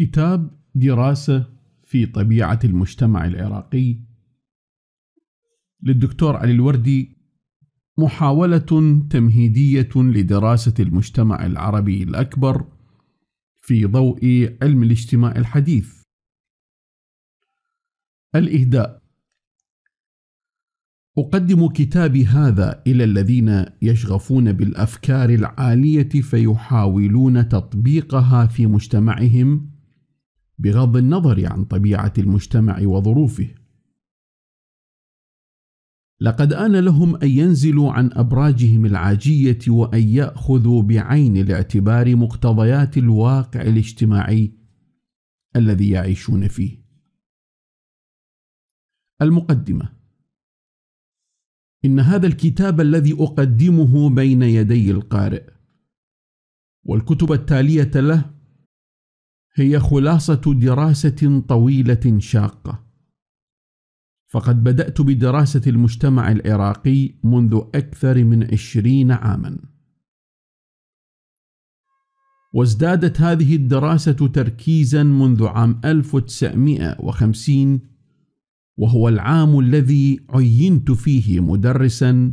كتاب دراسة في طبيعة المجتمع العراقي للدكتور علي الوردي محاولة تمهيدية لدراسة المجتمع العربي الأكبر في ضوء علم الاجتماع الحديث. الإهداء أقدم كتابي هذا إلى الذين يشغفون بالأفكار العالية فيحاولون تطبيقها في مجتمعهم بغض النظر عن طبيعة المجتمع وظروفه. لقد آن لهم أن ينزلوا عن أبراجهم العاجية وأن يأخذوا بعين الاعتبار مقتضيات الواقع الاجتماعي الذي يعيشون فيه. المقدمة إن هذا الكتاب الذي أقدمه بين يدي القارئ والكتب التالية له هي خلاصة دراسة طويلة شاقة، فقد بدأت بدراسة المجتمع العراقي منذ أكثر من عشرين عامًا، وازدادت هذه الدراسة تركيزًا منذ عام 1950 وهو العام الذي عينت فيه مدرسًا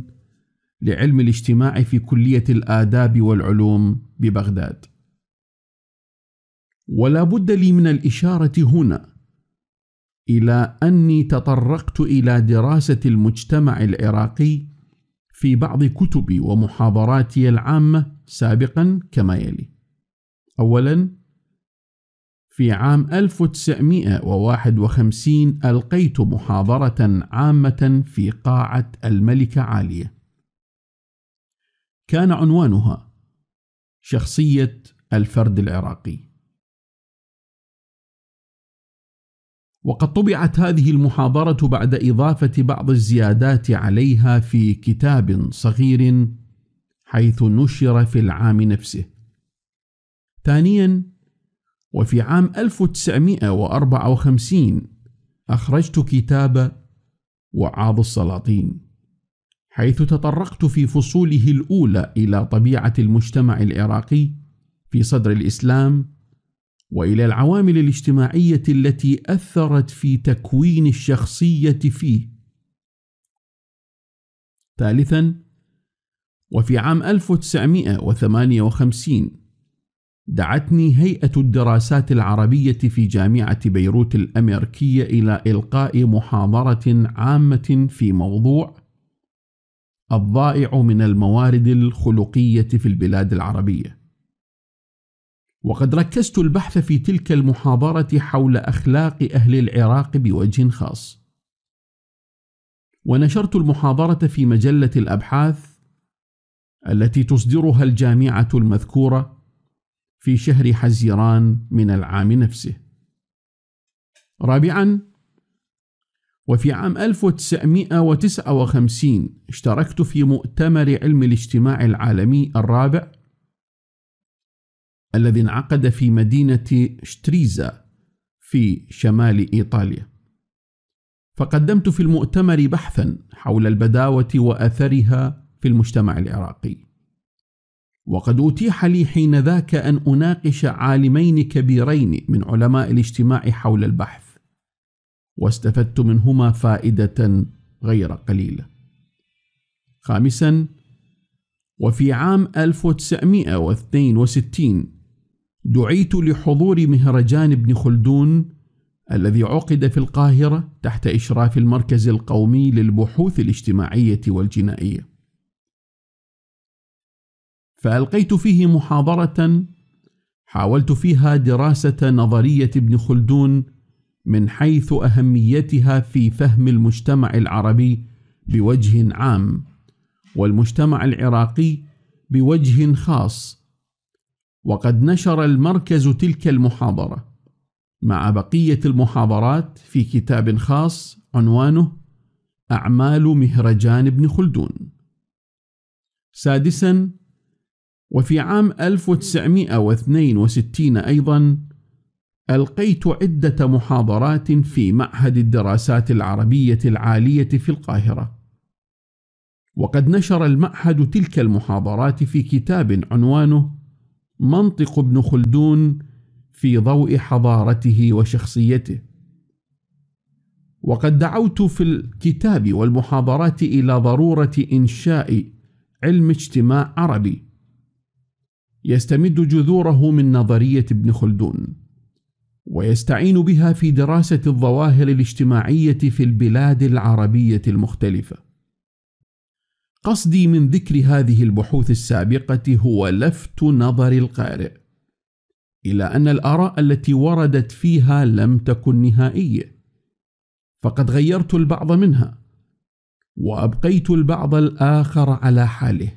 لعلم الاجتماع في كلية الآداب والعلوم ببغداد. ولا بد لي من الاشاره هنا الى اني تطرقت الى دراسه المجتمع العراقي في بعض كتبي ومحاضراتي العامه سابقا كما يلي اولا في عام 1951 ألقيت محاضرة عامة في قاعة الملكة عالية. كان عنوانها: شخصية الفرد العراقي. وقد طبعت هذه المحاضرة بعد إضافة بعض الزيادات عليها في كتاب صغير حيث نشر في العام نفسه. ثانياً، وفي عام 1954 أخرجت كتاب وعاظ السلاطين، حيث تطرقت في فصوله الأولى إلى طبيعة المجتمع العراقي في صدر الإسلام والى العوامل الاجتماعيه التي اثرت في تكوين الشخصيه فيه ثالثا وفي عام 1958 دعتني هيئة الدراسات العربية في جامعة بيروت الأمريكية إلى إلقاء محاضرة عامة في موضوع الضائع من الموارد الخلقية في البلاد العربية وقد ركزت البحث في تلك المحاضرة حول أخلاق أهل العراق بوجه خاص ونشرت المحاضرة في مجلة الأبحاث التي تصدرها الجامعة المذكورة في شهر حزيران من العام نفسه. رابعاً، وفي عام 1959 اشتركت في مؤتمر علم الاجتماع العالمي الرابع الذي انعقد في مدينة شتريزا في شمال إيطاليا فقدمت في المؤتمر بحثا حول البداوة وأثرها في المجتمع العراقي وقد أتيح لي حين ذاك أن أناقش عالمين كبيرين من علماء الاجتماع حول البحث واستفدت منهما فائدة غير قليلة. خامسا وفي عام 1962 دعيت لحضور مهرجان ابن خلدون الذي عقد في القاهرة تحت إشراف المركز القومي للبحوث الاجتماعية والجنائية. فألقيت فيه محاضرة حاولت فيها دراسة نظرية ابن خلدون من حيث أهميتها في فهم المجتمع العربي بوجه عام، والمجتمع العراقي بوجه خاص، وقد نشر المركز تلك المحاضرة مع بقية المحاضرات في كتاب خاص عنوانه أعمال مهرجان بن خلدون. سادسا وفي عام 1962 أيضا ألقيت عدة محاضرات في معهد الدراسات العربية العالية في القاهرة. وقد نشر المعهد تلك المحاضرات في كتاب عنوانه منطق ابن خلدون في ضوء حضارته وشخصيته وقد دعوت في الكتاب والمحاضرات الى ضروره انشاء علم اجتماع عربي يستمد جذوره من نظريه ابن خلدون ويستعين بها في دراسه الظواهر الاجتماعيه في البلاد العربيه المختلفه قصدي من ذكر هذه البحوث السابقة هو لفت نظر القارئ إلى أن الآراء التي وردت فيها لم تكن نهائية، فقد غيرت البعض منها، وأبقيت البعض الآخر على حاله،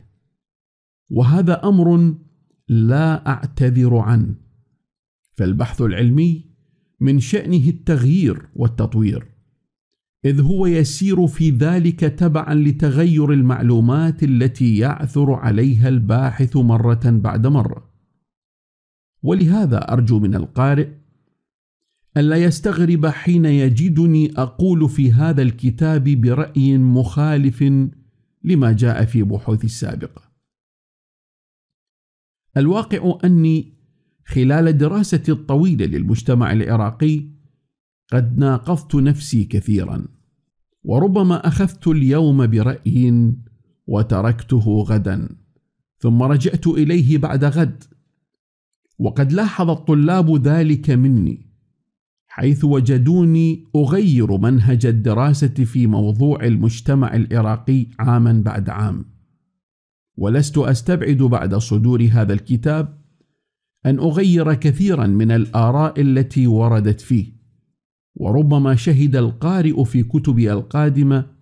وهذا أمر لا أعتذر عنه، فالبحث العلمي من شأنه التغيير والتطوير، إذ هو يسير في ذلك تبعا لتغير المعلومات التي يعثر عليها الباحث مرة بعد مرة. ولهذا أرجو من القارئ ألا يستغرب حين يجدني أقول في هذا الكتاب برأي مخالف لما جاء في بحوثي السابقة. الواقع أني خلال دراستي الطويلة للمجتمع العراقي قد ناقضت نفسي كثيرا وربما اخذت اليوم براي وتركته غدا ثم رجعت اليه بعد غد وقد لاحظ الطلاب ذلك مني حيث وجدوني اغير منهج الدراسه في موضوع المجتمع العراقي عاما بعد عام ولست استبعد بعد صدور هذا الكتاب ان اغير كثيرا من الاراء التي وردت فيه وربما شهد القارئ في كتب القادمه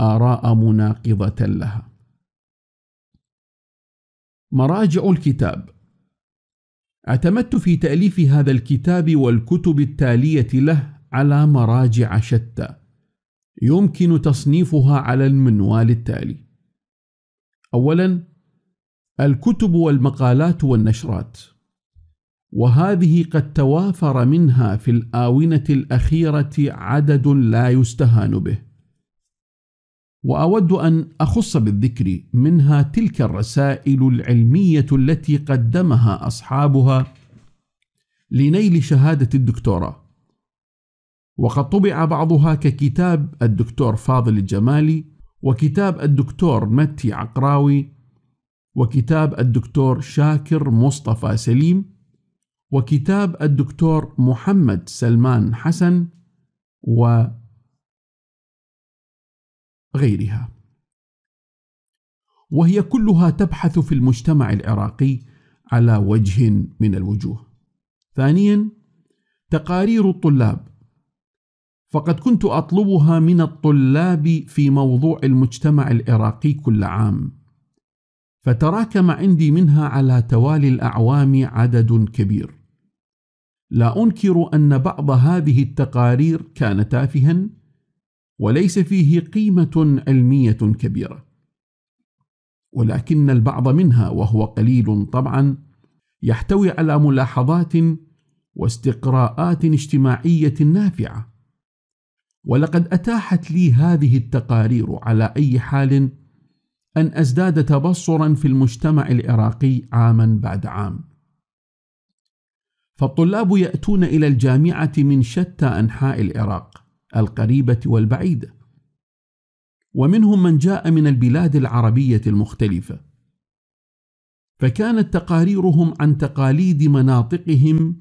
اراء مناقضه لها مراجع الكتاب اعتمدت في تاليف هذا الكتاب والكتب التاليه له على مراجع شتى يمكن تصنيفها على المنوال التالي اولا الكتب والمقالات والنشرات وهذه قد توافر منها في الآونة الأخيرة عدد لا يستهان به. وأود أن أخص بالذكر منها تلك الرسائل العلمية التي قدمها أصحابها لنيل شهادة الدكتوراه. وقد طبع بعضها ككتاب الدكتور فاضل الجمالي وكتاب الدكتور متي عقراوي وكتاب الدكتور شاكر مصطفى سليم وكتاب الدكتور محمد سلمان حسن وغيرها وهي كلها تبحث في المجتمع العراقي على وجه من الوجوه ثانيا تقارير الطلاب فقد كنت اطلبها من الطلاب في موضوع المجتمع العراقي كل عام فتراكم عندي منها على توالي الاعوام عدد كبير لا أنكر أن بعض هذه التقارير كان تافها وليس فيه قيمة علمية كبيرة ولكن البعض منها وهو قليل طبعا يحتوي على ملاحظات واستقراءات اجتماعية نافعة ولقد أتاحت لي هذه التقارير على أي حال أن أزداد تبصرا في المجتمع العراقي عاما بعد عام فالطلاب يأتون إلى الجامعة من شتى أنحاء العراق القريبة والبعيدة ومنهم من جاء من البلاد العربية المختلفة فكانت تقاريرهم عن تقاليد مناطقهم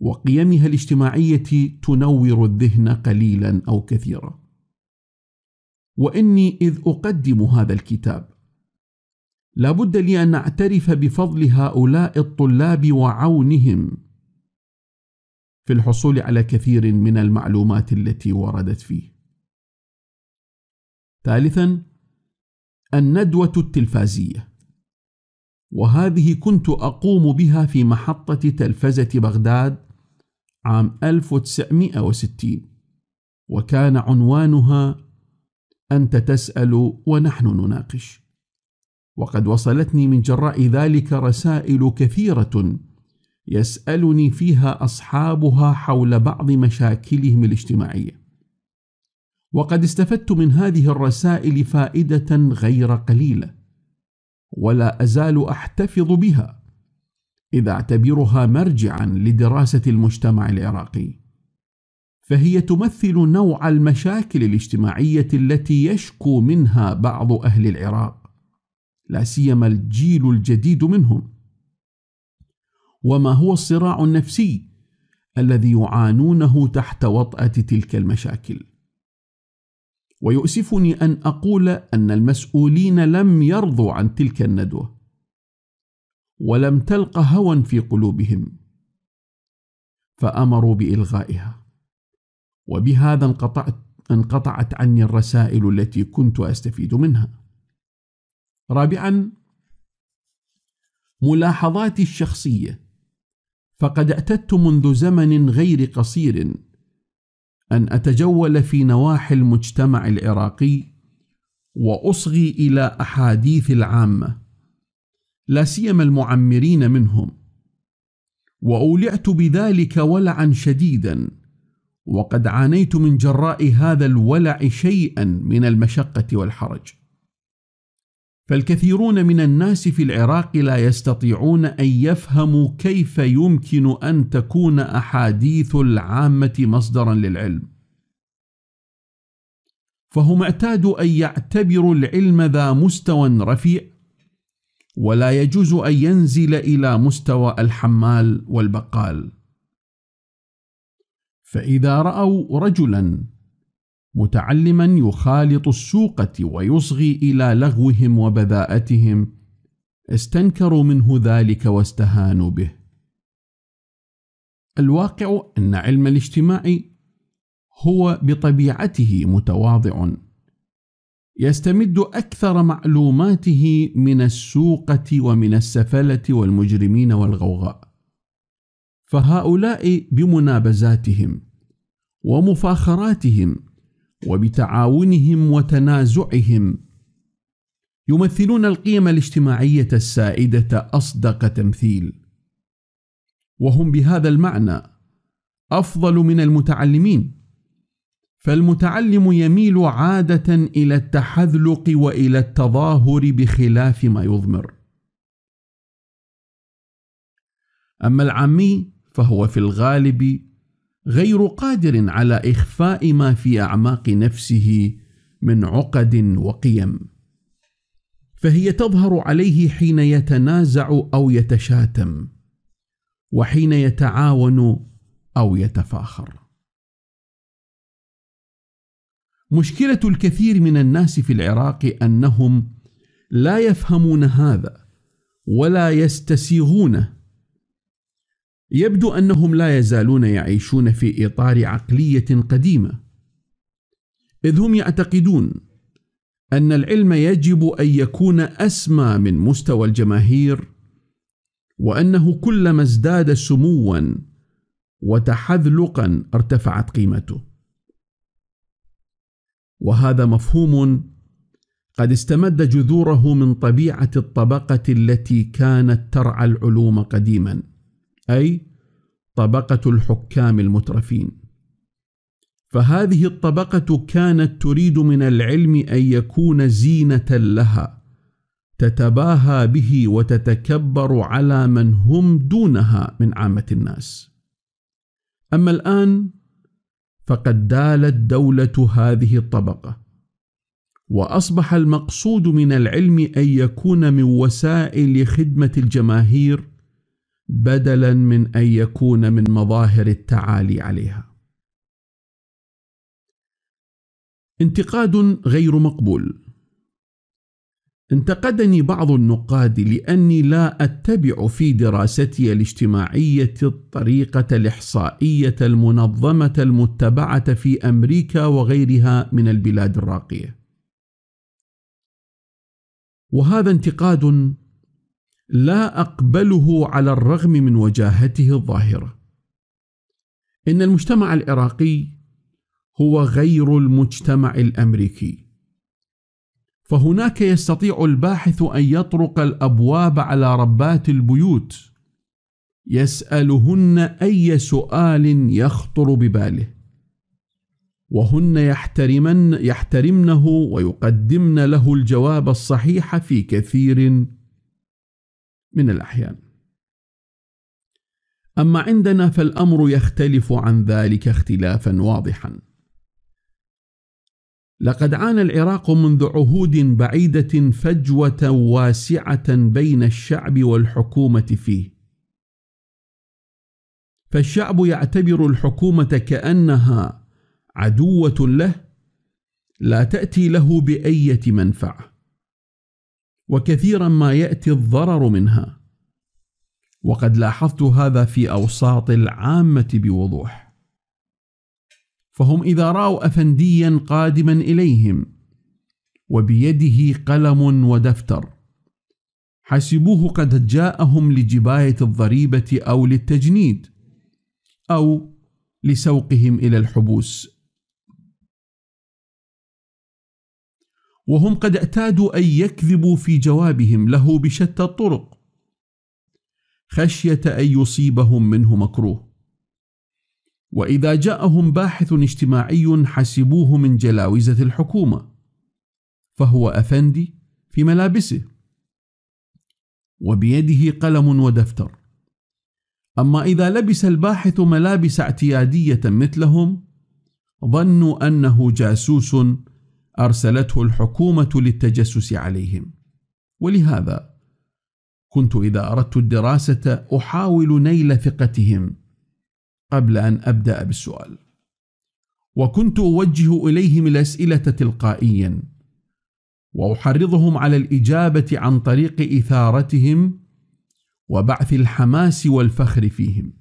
وقيمها الاجتماعية تنور الذهن قليلا أو كثيرا وإني إذ أقدم هذا الكتاب لابد لي ان اعترف بفضل هؤلاء الطلاب وعونهم في الحصول على كثير من المعلومات التي وردت فيه ثالثا الندوه التلفازيه وهذه كنت اقوم بها في محطه تلفزه بغداد عام 1960 وكان عنوانها انت تسال ونحن نناقش وقد وصلتني من جراء ذلك رسائل كثيرة يسألني فيها أصحابها حول بعض مشاكلهم الاجتماعية. وقد استفدت من هذه الرسائل فائدة غير قليلة، ولا أزال أحتفظ بها، إذ أعتبرها مرجعًا لدراسة المجتمع العراقي. فهي تمثل نوع المشاكل الاجتماعية التي يشكو منها بعض أهل العراق. لا سيما الجيل الجديد منهم وما هو الصراع النفسي الذي يعانونه تحت وطاه تلك المشاكل ويؤسفني ان اقول ان المسؤولين لم يرضوا عن تلك الندوه ولم تلق هوى في قلوبهم فامروا بالغائها وبهذا انقطعت انقطعت عني الرسائل التي كنت استفيد منها رابعا ملاحظاتي الشخصية فقد اعتدت منذ زمن غير قصير أن أتجول في نواحي المجتمع العراقي وأصغي إلى أحاديث العامة لا سيما المعمرين منهم وأولعت بذلك ولعا شديدا وقد عانيت من جراء هذا الولع شيئا من المشقة والحرج فالكثيرون من الناس في العراق لا يستطيعون ان يفهموا كيف يمكن ان تكون احاديث العامه مصدرا للعلم فهم اعتادوا ان يعتبروا العلم ذا مستوى رفيع ولا يجوز ان ينزل الى مستوى الحمال والبقال فاذا راوا رجلا متعلما يخالط السوقة ويصغي إلى لغوهم وبذاءتهم استنكروا منه ذلك واستهانوا به الواقع أن علم الاجتماع هو بطبيعته متواضع يستمد أكثر معلوماته من السوقة ومن السفلة والمجرمين والغوغاء فهؤلاء بمنابزاتهم ومفاخراتهم وبتعاونهم وتنازعهم يمثلون القيم الاجتماعيه السائده اصدق تمثيل وهم بهذا المعنى افضل من المتعلمين فالمتعلم يميل عاده الى التحذلق والى التظاهر بخلاف ما يضمر اما العامي فهو في الغالب غير قادر على اخفاء ما في اعماق نفسه من عقد وقيم فهي تظهر عليه حين يتنازع او يتشاتم وحين يتعاون او يتفاخر مشكله الكثير من الناس في العراق انهم لا يفهمون هذا ولا يستسيغونه يبدو انهم لا يزالون يعيشون في اطار عقليه قديمه اذ هم يعتقدون ان العلم يجب ان يكون اسمى من مستوى الجماهير وانه كلما ازداد سموا وتحذلقا ارتفعت قيمته وهذا مفهوم قد استمد جذوره من طبيعه الطبقه التي كانت ترعى العلوم قديما أي طبقة الحكام المترفين فهذه الطبقة كانت تريد من العلم أن يكون زينة لها تتباهى به وتتكبر على من هم دونها من عامة الناس أما الآن فقد دالت دولة هذه الطبقة وأصبح المقصود من العلم أن يكون من وسائل خدمة الجماهير بدلا من ان يكون من مظاهر التعالي عليها انتقاد غير مقبول انتقدني بعض النقاد لاني لا اتبع في دراستي الاجتماعيه الطريقه الاحصائيه المنظمه المتبعه في امريكا وغيرها من البلاد الراقيه وهذا انتقاد لا اقبله على الرغم من وجاهته الظاهره ان المجتمع العراقي هو غير المجتمع الامريكي فهناك يستطيع الباحث ان يطرق الابواب على ربات البيوت يسالهن اي سؤال يخطر بباله وهن يحترمن يحترمنه ويقدمن له الجواب الصحيح في كثير من الأحيان أما عندنا فالأمر يختلف عن ذلك اختلافا واضحا لقد عانى العراق منذ عهود بعيدة فجوة واسعة بين الشعب والحكومة فيه فالشعب يعتبر الحكومة كأنها عدوة له لا تأتي له بأية منفعة وكثيرا ما ياتي الضرر منها وقد لاحظت هذا في اوساط العامه بوضوح فهم اذا راوا افنديا قادما اليهم وبيده قلم ودفتر حسبوه قد جاءهم لجبايه الضريبه او للتجنيد او لسوقهم الى الحبوس وهم قد اعتادوا ان يكذبوا في جوابهم له بشتى الطرق خشيه ان يصيبهم منه مكروه واذا جاءهم باحث اجتماعي حسبوه من جلاوزه الحكومه فهو افندي في ملابسه وبيده قلم ودفتر اما اذا لبس الباحث ملابس اعتياديه مثلهم ظنوا انه جاسوس أرسلته الحكومة للتجسس عليهم ولهذا كنت إذا أردت الدراسة أحاول نيل ثقتهم قبل أن أبدأ بالسؤال وكنت أوجه إليهم الأسئلة تلقائيا وأحرضهم على الإجابة عن طريق إثارتهم وبعث الحماس والفخر فيهم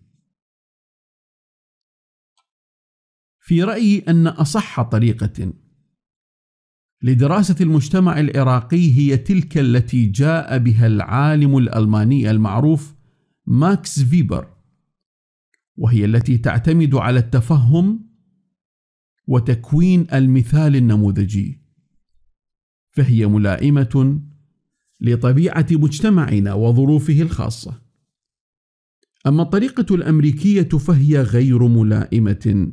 في رأيي أن أصح طريقة لدراسة المجتمع العراقي هي تلك التي جاء بها العالم الألماني المعروف ماكس فيبر وهي التي تعتمد على التفهم وتكوين المثال النموذجي فهي ملائمة لطبيعة مجتمعنا وظروفه الخاصة أما الطريقة الأمريكية فهي غير ملائمة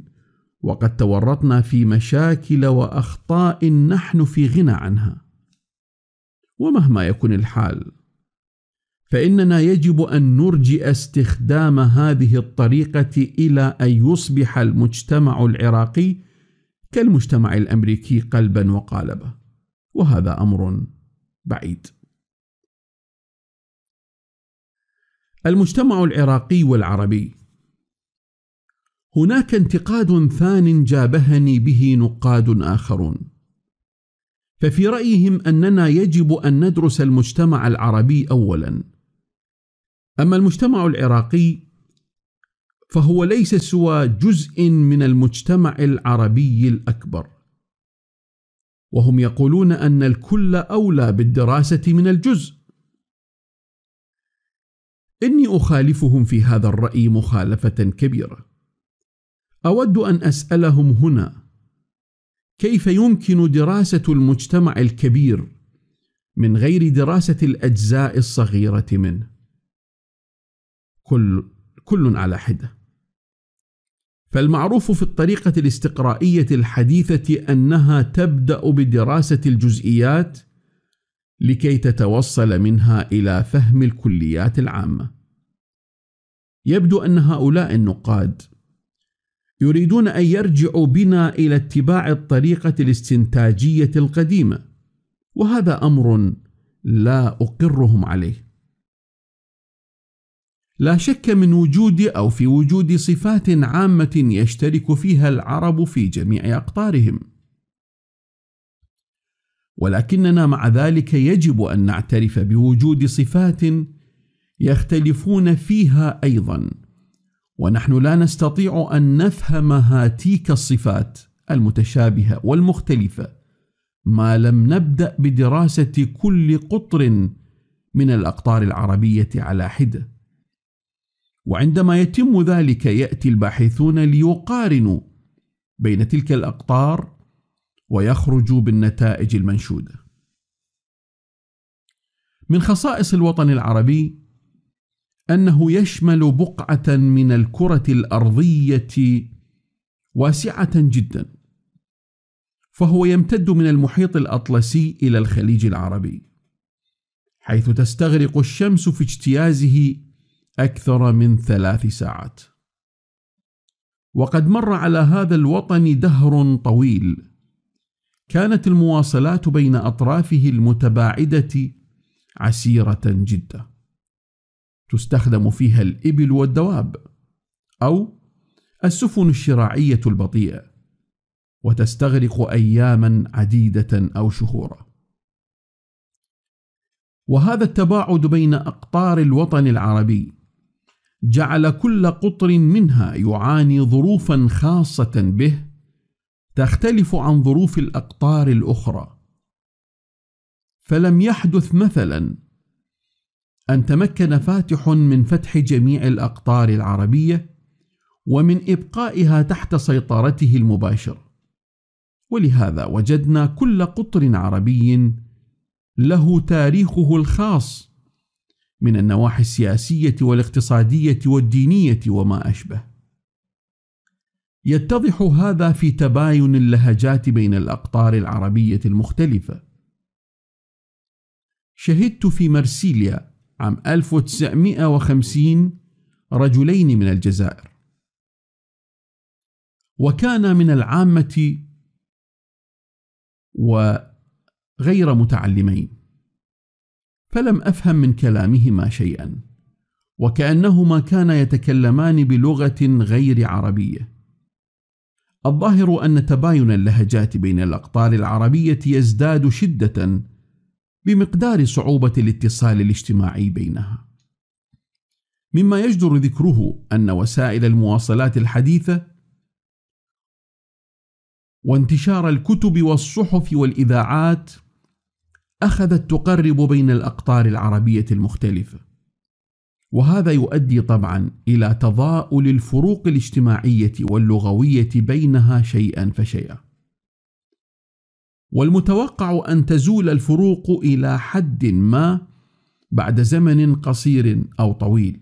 وقد تورطنا في مشاكل واخطاء نحن في غنى عنها ومهما يكن الحال فاننا يجب ان نرجئ استخدام هذه الطريقه الى ان يصبح المجتمع العراقي كالمجتمع الامريكي قلبا وقالبا وهذا امر بعيد المجتمع العراقي والعربي هناك انتقاد ثان جابهني به نقاد اخرون ففي رايهم اننا يجب ان ندرس المجتمع العربي اولا اما المجتمع العراقي فهو ليس سوى جزء من المجتمع العربي الاكبر وهم يقولون ان الكل اولى بالدراسه من الجزء اني اخالفهم في هذا الراي مخالفه كبيره اود ان اسالهم هنا كيف يمكن دراسه المجتمع الكبير من غير دراسه الاجزاء الصغيره منه كل كل على حده فالمعروف في الطريقه الاستقرائيه الحديثه انها تبدا بدراسه الجزئيات لكي تتوصل منها الى فهم الكليات العامه يبدو ان هؤلاء النقاد يريدون أن يرجعوا بنا إلى اتباع الطريقة الاستنتاجية القديمة، وهذا أمر لا أقرهم عليه. لا شك من وجود أو في وجود صفات عامة يشترك فيها العرب في جميع أقطارهم، ولكننا مع ذلك يجب أن نعترف بوجود صفات يختلفون فيها أيضًا. ونحن لا نستطيع ان نفهم هاتيك الصفات المتشابهه والمختلفه ما لم نبدا بدراسه كل قطر من الاقطار العربيه على حده وعندما يتم ذلك ياتي الباحثون ليقارنوا بين تلك الاقطار ويخرجوا بالنتائج المنشوده من خصائص الوطن العربي انه يشمل بقعه من الكره الارضيه واسعه جدا فهو يمتد من المحيط الاطلسي الى الخليج العربي حيث تستغرق الشمس في اجتيازه اكثر من ثلاث ساعات وقد مر على هذا الوطن دهر طويل كانت المواصلات بين اطرافه المتباعده عسيره جدا تستخدم فيها الإبل والدواب، أو السفن الشراعية البطيئة، وتستغرق أيامًا عديدة أو شهورًا. وهذا التباعد بين أقطار الوطن العربي جعل كل قطر منها يعاني ظروفا خاصة به تختلف عن ظروف الأقطار الأخرى، فلم يحدث مثلا أن تمكن فاتح من فتح جميع الأقطار العربية ومن إبقائها تحت سيطرته المباشر ولهذا وجدنا كل قطر عربي له تاريخه الخاص من النواحي السياسية والاقتصادية والدينية وما أشبه. يتضح هذا في تباين اللهجات بين الأقطار العربية المختلفة. شهدت في مرسيليا عام 1950 رجلين من الجزائر وكان من العامة وغير متعلمين فلم أفهم من كلامهما شيئا وكأنهما كانا يتكلمان بلغة غير عربية الظاهر أن تباين اللهجات بين الأقطار العربية يزداد شدة بمقدار صعوبة الاتصال الاجتماعي بينها. مما يجدر ذكره أن وسائل المواصلات الحديثة وانتشار الكتب والصحف والإذاعات أخذت تقرب بين الأقطار العربية المختلفة، وهذا يؤدي طبعا إلى تضاؤل الفروق الاجتماعية واللغوية بينها شيئا فشيئا. والمتوقع أن تزول الفروق إلى حد ما بعد زمن قصير أو طويل،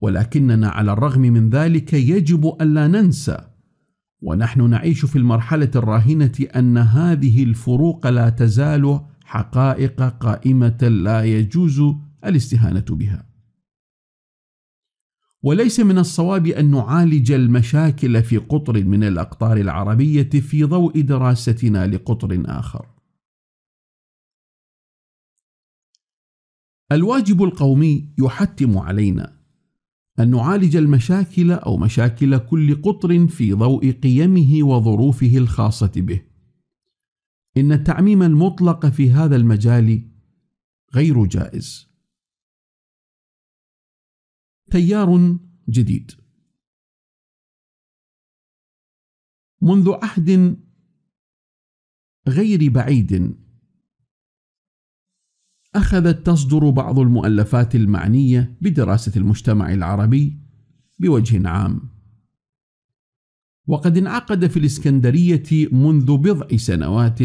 ولكننا على الرغم من ذلك يجب ألا ننسى ونحن نعيش في المرحلة الراهنة أن هذه الفروق لا تزال حقائق قائمة لا يجوز الاستهانة بها. وليس من الصواب أن نعالج المشاكل في قطر من الأقطار العربية في ضوء دراستنا لقطر آخر. الواجب القومي يحتم علينا أن نعالج المشاكل أو مشاكل كل قطر في ضوء قيمه وظروفه الخاصة به. إن التعميم المطلق في هذا المجال غير جائز. تيار جديد منذ عهد غير بعيد اخذت تصدر بعض المؤلفات المعنيه بدراسه المجتمع العربي بوجه عام وقد انعقد في الاسكندريه منذ بضع سنوات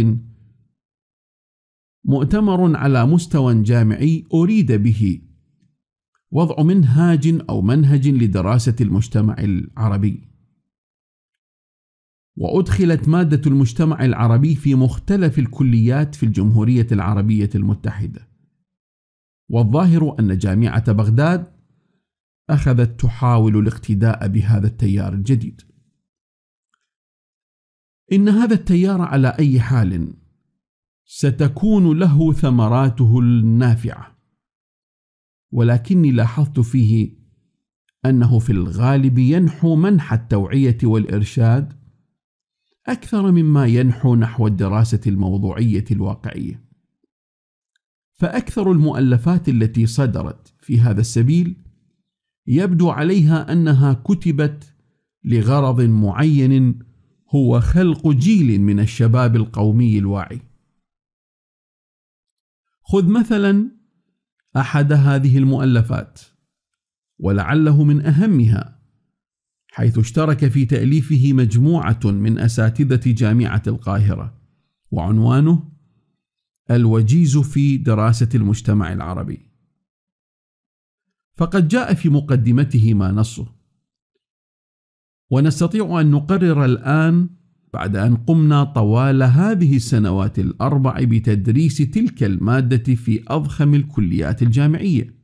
مؤتمر على مستوى جامعي اريد به وضع منهاج أو منهج لدراسة المجتمع العربي وأدخلت مادة المجتمع العربي في مختلف الكليات في الجمهورية العربية المتحدة والظاهر أن جامعة بغداد أخذت تحاول الاقتداء بهذا التيار الجديد إن هذا التيار على أي حال ستكون له ثمراته النافعه ولكني لاحظت فيه أنه في الغالب ينحو منحى التوعية والإرشاد أكثر مما ينحو نحو الدراسة الموضوعية الواقعية. فأكثر المؤلفات التي صدرت في هذا السبيل يبدو عليها أنها كتبت لغرض معين هو خلق جيل من الشباب القومي الواعي. خذ مثلا احد هذه المؤلفات ولعله من اهمها حيث اشترك في تاليفه مجموعه من اساتذه جامعه القاهره وعنوانه الوجيز في دراسه المجتمع العربي فقد جاء في مقدمته ما نصه ونستطيع ان نقرر الان بعد أن قمنا طوال هذه السنوات الأربع بتدريس تلك المادة في أضخم الكليات الجامعية.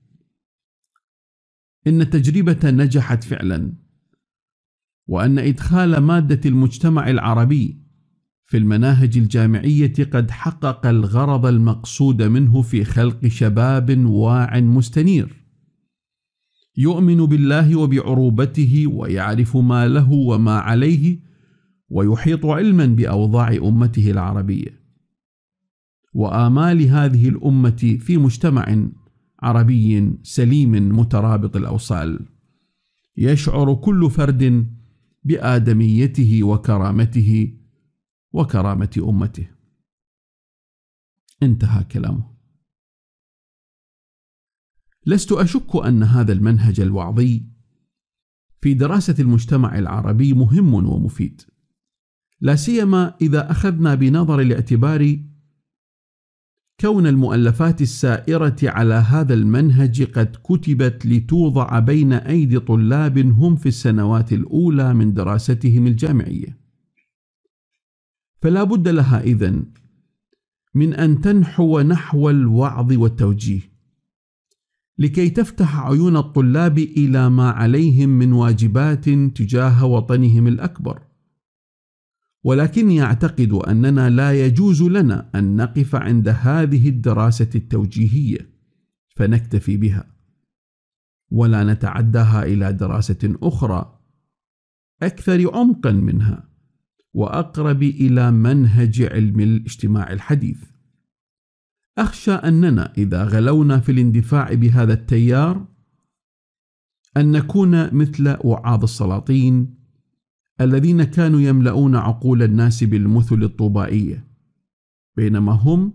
إن التجربة نجحت فعلاً، وأن إدخال مادة المجتمع العربي في المناهج الجامعية قد حقق الغرض المقصود منه في خلق شباب واع مستنير. يؤمن بالله وبعروبته ويعرف ما له وما عليه ويحيط علما باوضاع امته العربيه وامال هذه الامه في مجتمع عربي سليم مترابط الاوصال يشعر كل فرد بادميته وكرامته وكرامه امته انتهى كلامه لست اشك ان هذا المنهج الوعظي في دراسه المجتمع العربي مهم ومفيد لا سيما إذا أخذنا بنظر الاعتبار كون المؤلفات السائرة على هذا المنهج قد كتبت لتوضع بين أيدي طلاب هم في السنوات الأولى من دراستهم الجامعية فلا بد لها إذن من أن تنحو نحو الوعظ والتوجيه لكي تفتح عيون الطلاب إلى ما عليهم من واجبات تجاه وطنهم الأكبر ولكني اعتقد اننا لا يجوز لنا ان نقف عند هذه الدراسه التوجيهيه فنكتفي بها ولا نتعداها الى دراسه اخرى اكثر عمقا منها واقرب الى منهج علم الاجتماع الحديث اخشى اننا اذا غلونا في الاندفاع بهذا التيار ان نكون مثل وعاظ السلاطين الذين كانوا يملؤون عقول الناس بالمثل الطوبائيه بينما هم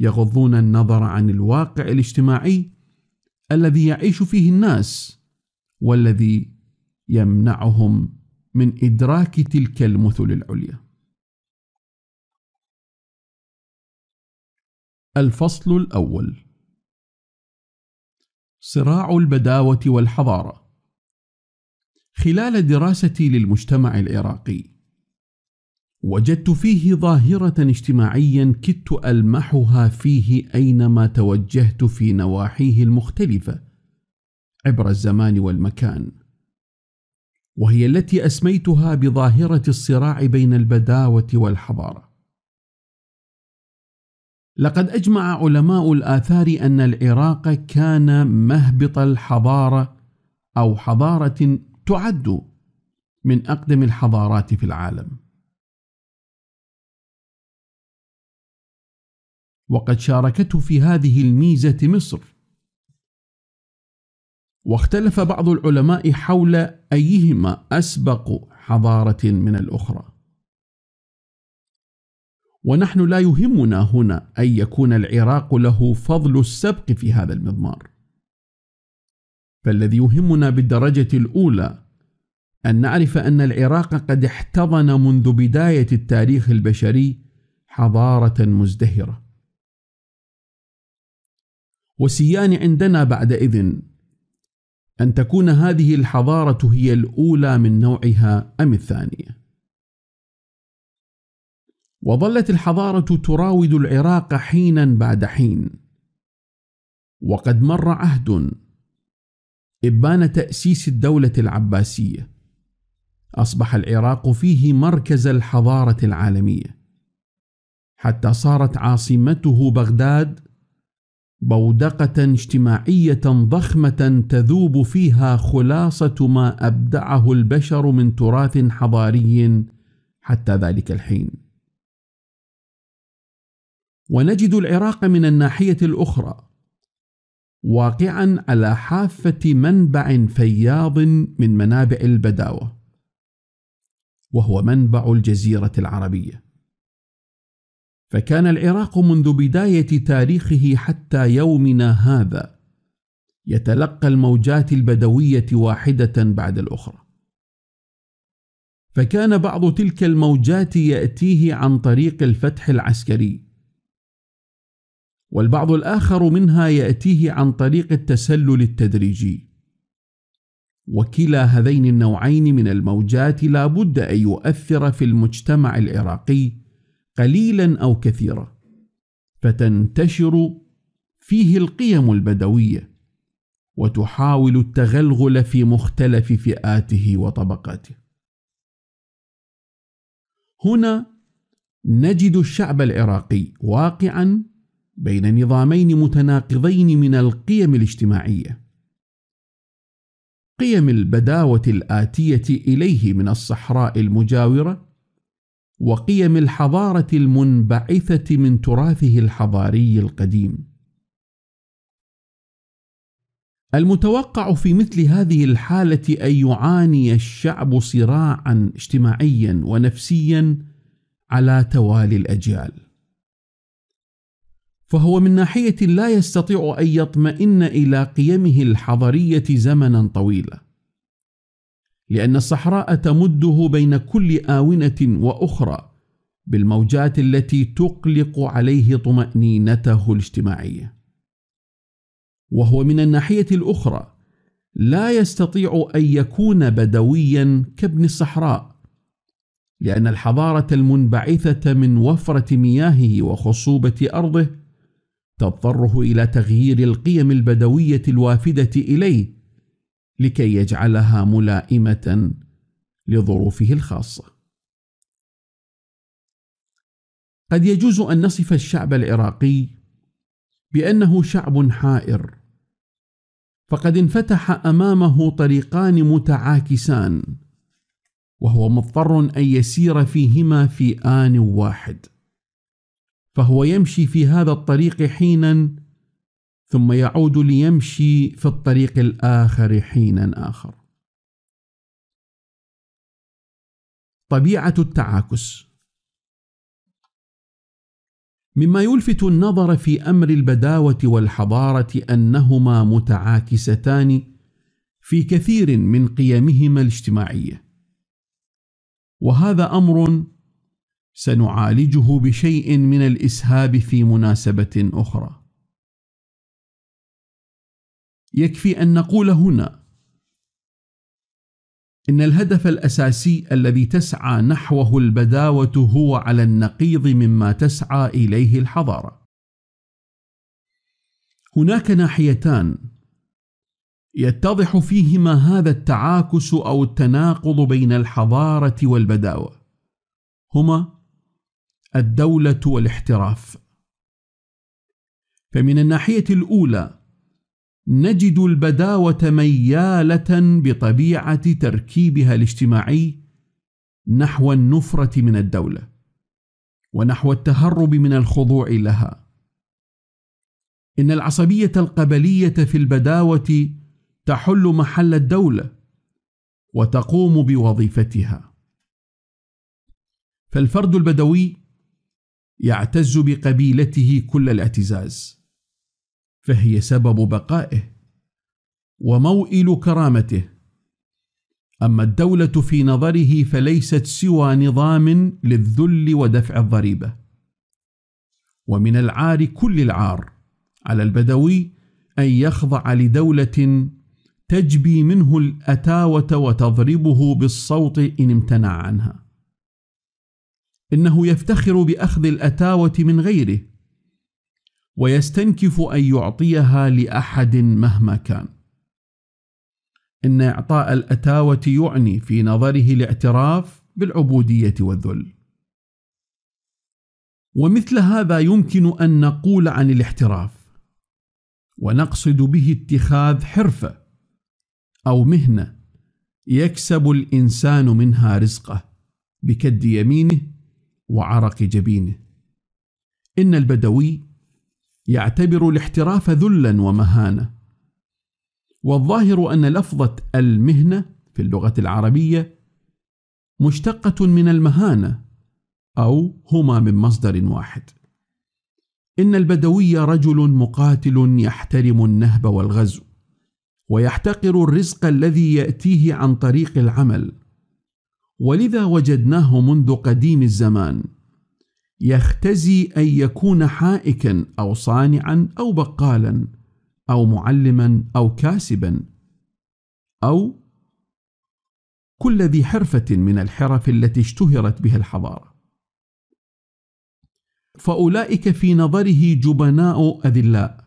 يغضون النظر عن الواقع الاجتماعي الذي يعيش فيه الناس والذي يمنعهم من ادراك تلك المثل العليا الفصل الاول صراع البداوه والحضاره خلال دراستي للمجتمع العراقي وجدت فيه ظاهره اجتماعيا كدت المحها فيه اينما توجهت في نواحيه المختلفه عبر الزمان والمكان وهي التي اسميتها بظاهره الصراع بين البداوه والحضاره لقد اجمع علماء الاثار ان العراق كان مهبط الحضاره او حضاره تعد من أقدم الحضارات في العالم وقد شاركته في هذه الميزة مصر واختلف بعض العلماء حول أيهما أسبق حضارة من الأخرى ونحن لا يهمنا هنا أن يكون العراق له فضل السبق في هذا المضمار فالذي يهمنا بالدرجة الأولى أن نعرف أن العراق قد احتضن منذ بداية التاريخ البشري حضارة مزدهرة. وسيان عندنا بعدئذ أن تكون هذه الحضارة هي الأولى من نوعها أم الثانية. وظلت الحضارة تراود العراق حينا بعد حين، وقد مر عهد إبان تأسيس الدولة العباسية أصبح العراق فيه مركز الحضارة العالمية حتى صارت عاصمته بغداد بودقة اجتماعية ضخمة تذوب فيها خلاصة ما أبدعه البشر من تراث حضاري حتى ذلك الحين. ونجد العراق من الناحية الأخرى واقعا على حافة منبع فياض من منابع البداوة وهو منبع الجزيرة العربية فكان العراق منذ بداية تاريخه حتى يومنا هذا يتلقى الموجات البدوية واحدة بعد الأخرى فكان بعض تلك الموجات يأتيه عن طريق الفتح العسكري والبعض الآخر منها يأتيه عن طريق التسلل التدريجي وكلا هذين النوعين من الموجات لا بد أن يؤثر في المجتمع العراقي قليلا أو كثيرا فتنتشر فيه القيم البدوية وتحاول التغلغل في مختلف فئاته وطبقاته هنا نجد الشعب العراقي واقعا بين نظامين متناقضين من القيم الاجتماعيه قيم البداوه الاتيه اليه من الصحراء المجاوره وقيم الحضاره المنبعثه من تراثه الحضاري القديم المتوقع في مثل هذه الحاله ان يعاني الشعب صراعا اجتماعيا ونفسيا على توالي الاجيال فهو من ناحية لا يستطيع أن يطمئن إلى قيمه الحضرية زمنا طويلا، لأن الصحراء تمده بين كل آونة وأخرى بالموجات التي تقلق عليه طمأنينته الاجتماعية. وهو من الناحية الأخرى لا يستطيع أن يكون بدويا كابن الصحراء، لأن الحضارة المنبعثة من وفرة مياهه وخصوبة أرضه تضطره الى تغيير القيم البدويه الوافده اليه لكي يجعلها ملائمه لظروفه الخاصه قد يجوز ان نصف الشعب العراقي بانه شعب حائر فقد انفتح امامه طريقان متعاكسان وهو مضطر ان يسير فيهما في ان واحد فهو يمشي في هذا الطريق حينا ثم يعود ليمشي في الطريق الآخر حينا آخر. طبيعة التعاكس مما يلفت النظر في أمر البداوة والحضارة أنهما متعاكستان في كثير من قيمهما الاجتماعية، وهذا أمر سنعالجه بشيء من الاسهاب في مناسبه اخرى يكفي ان نقول هنا ان الهدف الاساسي الذي تسعى نحوه البداوه هو على النقيض مما تسعى اليه الحضاره هناك ناحيتان يتضح فيهما هذا التعاكس او التناقض بين الحضاره والبداوه هما الدولة والاحتراف فمن الناحية الأولى نجد البداوة ميالة بطبيعة تركيبها الاجتماعي نحو النفرة من الدولة ونحو التهرب من الخضوع لها إن العصبية القبلية في البداوة تحل محل الدولة وتقوم بوظيفتها فالفرد البدوي يعتز بقبيلته كل الاعتزاز فهي سبب بقائه وموئل كرامته اما الدوله في نظره فليست سوى نظام للذل ودفع الضريبه ومن العار كل العار على البدوي ان يخضع لدوله تجبي منه الاتاوه وتضربه بالصوت ان امتنع عنها انه يفتخر باخذ الاتاوه من غيره ويستنكف ان يعطيها لاحد مهما كان ان اعطاء الاتاوه يعني في نظره الاعتراف بالعبوديه والذل ومثل هذا يمكن ان نقول عن الاحتراف ونقصد به اتخاذ حرفه او مهنه يكسب الانسان منها رزقه بكد يمينه وعرق جبينه ان البدوي يعتبر الاحتراف ذلا ومهانه والظاهر ان لفظه المهنه في اللغه العربيه مشتقه من المهانه او هما من مصدر واحد ان البدوي رجل مقاتل يحترم النهب والغزو ويحتقر الرزق الذي ياتيه عن طريق العمل ولذا وجدناه منذ قديم الزمان يختزي ان يكون حائكا او صانعا او بقالا او معلما او كاسبا او كل ذي حرفه من الحرف التي اشتهرت بها الحضاره فاولئك في نظره جبناء اذلاء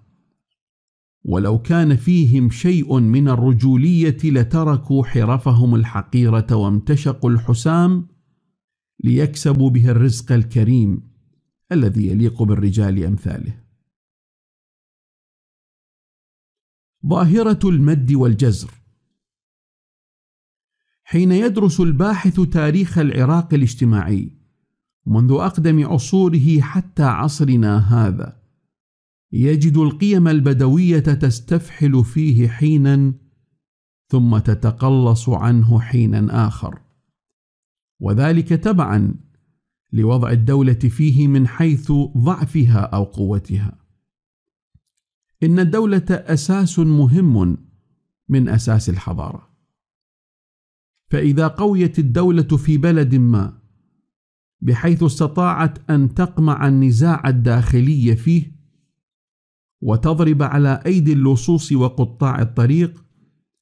ولو كان فيهم شيء من الرجوليه لتركوا حرفهم الحقيره وامتشقوا الحسام ليكسبوا به الرزق الكريم الذي يليق بالرجال امثاله ظاهره المد والجزر حين يدرس الباحث تاريخ العراق الاجتماعي منذ اقدم عصوره حتى عصرنا هذا يجد القيم البدويه تستفحل فيه حينا ثم تتقلص عنه حينا اخر وذلك تبعا لوضع الدوله فيه من حيث ضعفها او قوتها ان الدوله اساس مهم من اساس الحضاره فاذا قويت الدوله في بلد ما بحيث استطاعت ان تقمع النزاع الداخلي فيه وتضرب على أيدي اللصوص وقطاع الطريق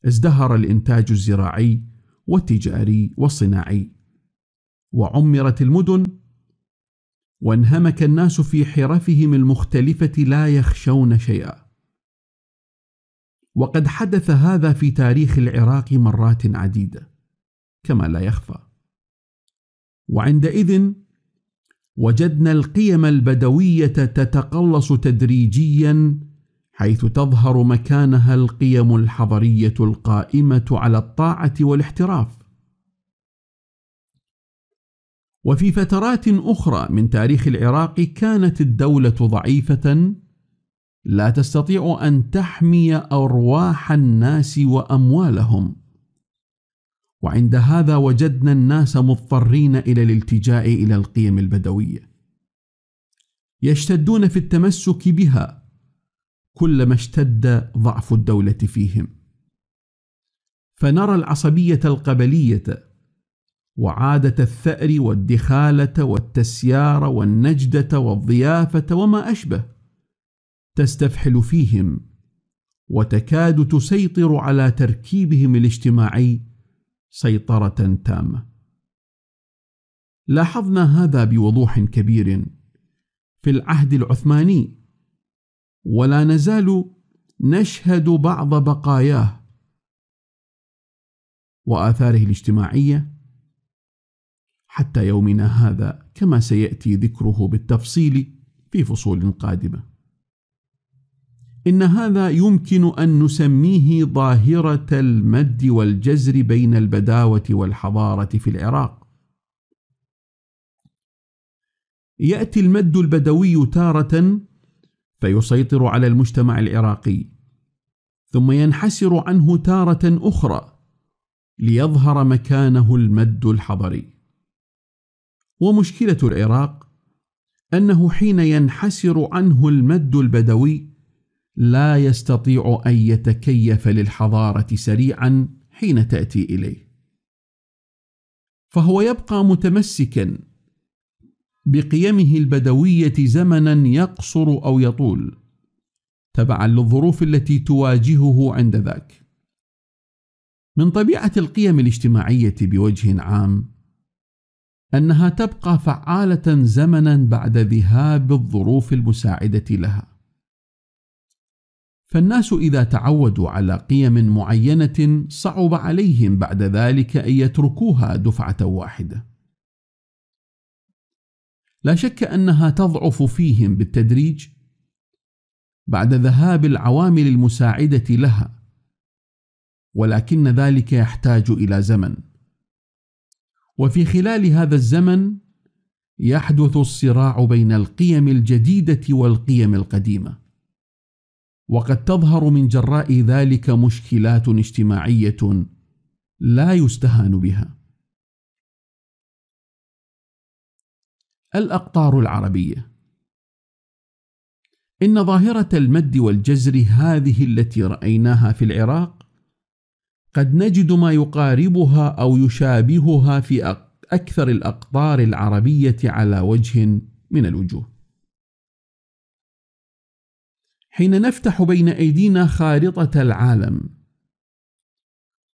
ازدهر الإنتاج الزراعي والتجاري والصناعي وعمرت المدن وانهمك الناس في حرفهم المختلفة لا يخشون شيئا وقد حدث هذا في تاريخ العراق مرات عديدة كما لا يخفى وعندئذ وجدنا القيم البدويه تتقلص تدريجيا حيث تظهر مكانها القيم الحضريه القائمه على الطاعه والاحتراف وفي فترات اخرى من تاريخ العراق كانت الدوله ضعيفه لا تستطيع ان تحمي ارواح الناس واموالهم وعند هذا وجدنا الناس مضطرين الى الالتجاء الى القيم البدويه يشتدون في التمسك بها كلما اشتد ضعف الدوله فيهم فنرى العصبيه القبليه وعاده الثار والدخاله والتسيار والنجده والضيافه وما اشبه تستفحل فيهم وتكاد تسيطر على تركيبهم الاجتماعي سيطرة تامة. لاحظنا هذا بوضوح كبير في العهد العثماني، ولا نزال نشهد بعض بقاياه وآثاره الاجتماعية حتى يومنا هذا كما سيأتي ذكره بالتفصيل في فصول قادمه إن هذا يمكن أن نسميه ظاهرة المد والجزر بين البداوة والحضارة في العراق. يأتي المد البدوي تارة فيسيطر على المجتمع العراقي، ثم ينحسر عنه تارة أخرى، ليظهر مكانه المد الحضري. ومشكلة العراق أنه حين ينحسر عنه المد البدوي لا يستطيع ان يتكيف للحضاره سريعا حين تاتي اليه فهو يبقى متمسكا بقيمه البدويه زمنا يقصر او يطول تبعا للظروف التي تواجهه عند ذاك من طبيعه القيم الاجتماعيه بوجه عام انها تبقى فعاله زمنا بعد ذهاب الظروف المساعده لها فالناس إذا تعودوا على قيم معينة صعب عليهم بعد ذلك أن يتركوها دفعة واحدة. لا شك أنها تضعف فيهم بالتدريج بعد ذهاب العوامل المساعدة لها، ولكن ذلك يحتاج إلى زمن. وفي خلال هذا الزمن يحدث الصراع بين القيم الجديدة والقيم القديمة. وقد تظهر من جراء ذلك مشكلات اجتماعيه لا يستهان بها الاقطار العربيه ان ظاهره المد والجزر هذه التي رايناها في العراق قد نجد ما يقاربها او يشابهها في اكثر الاقطار العربيه على وجه من الوجوه حين نفتح بين ايدينا خارطه العالم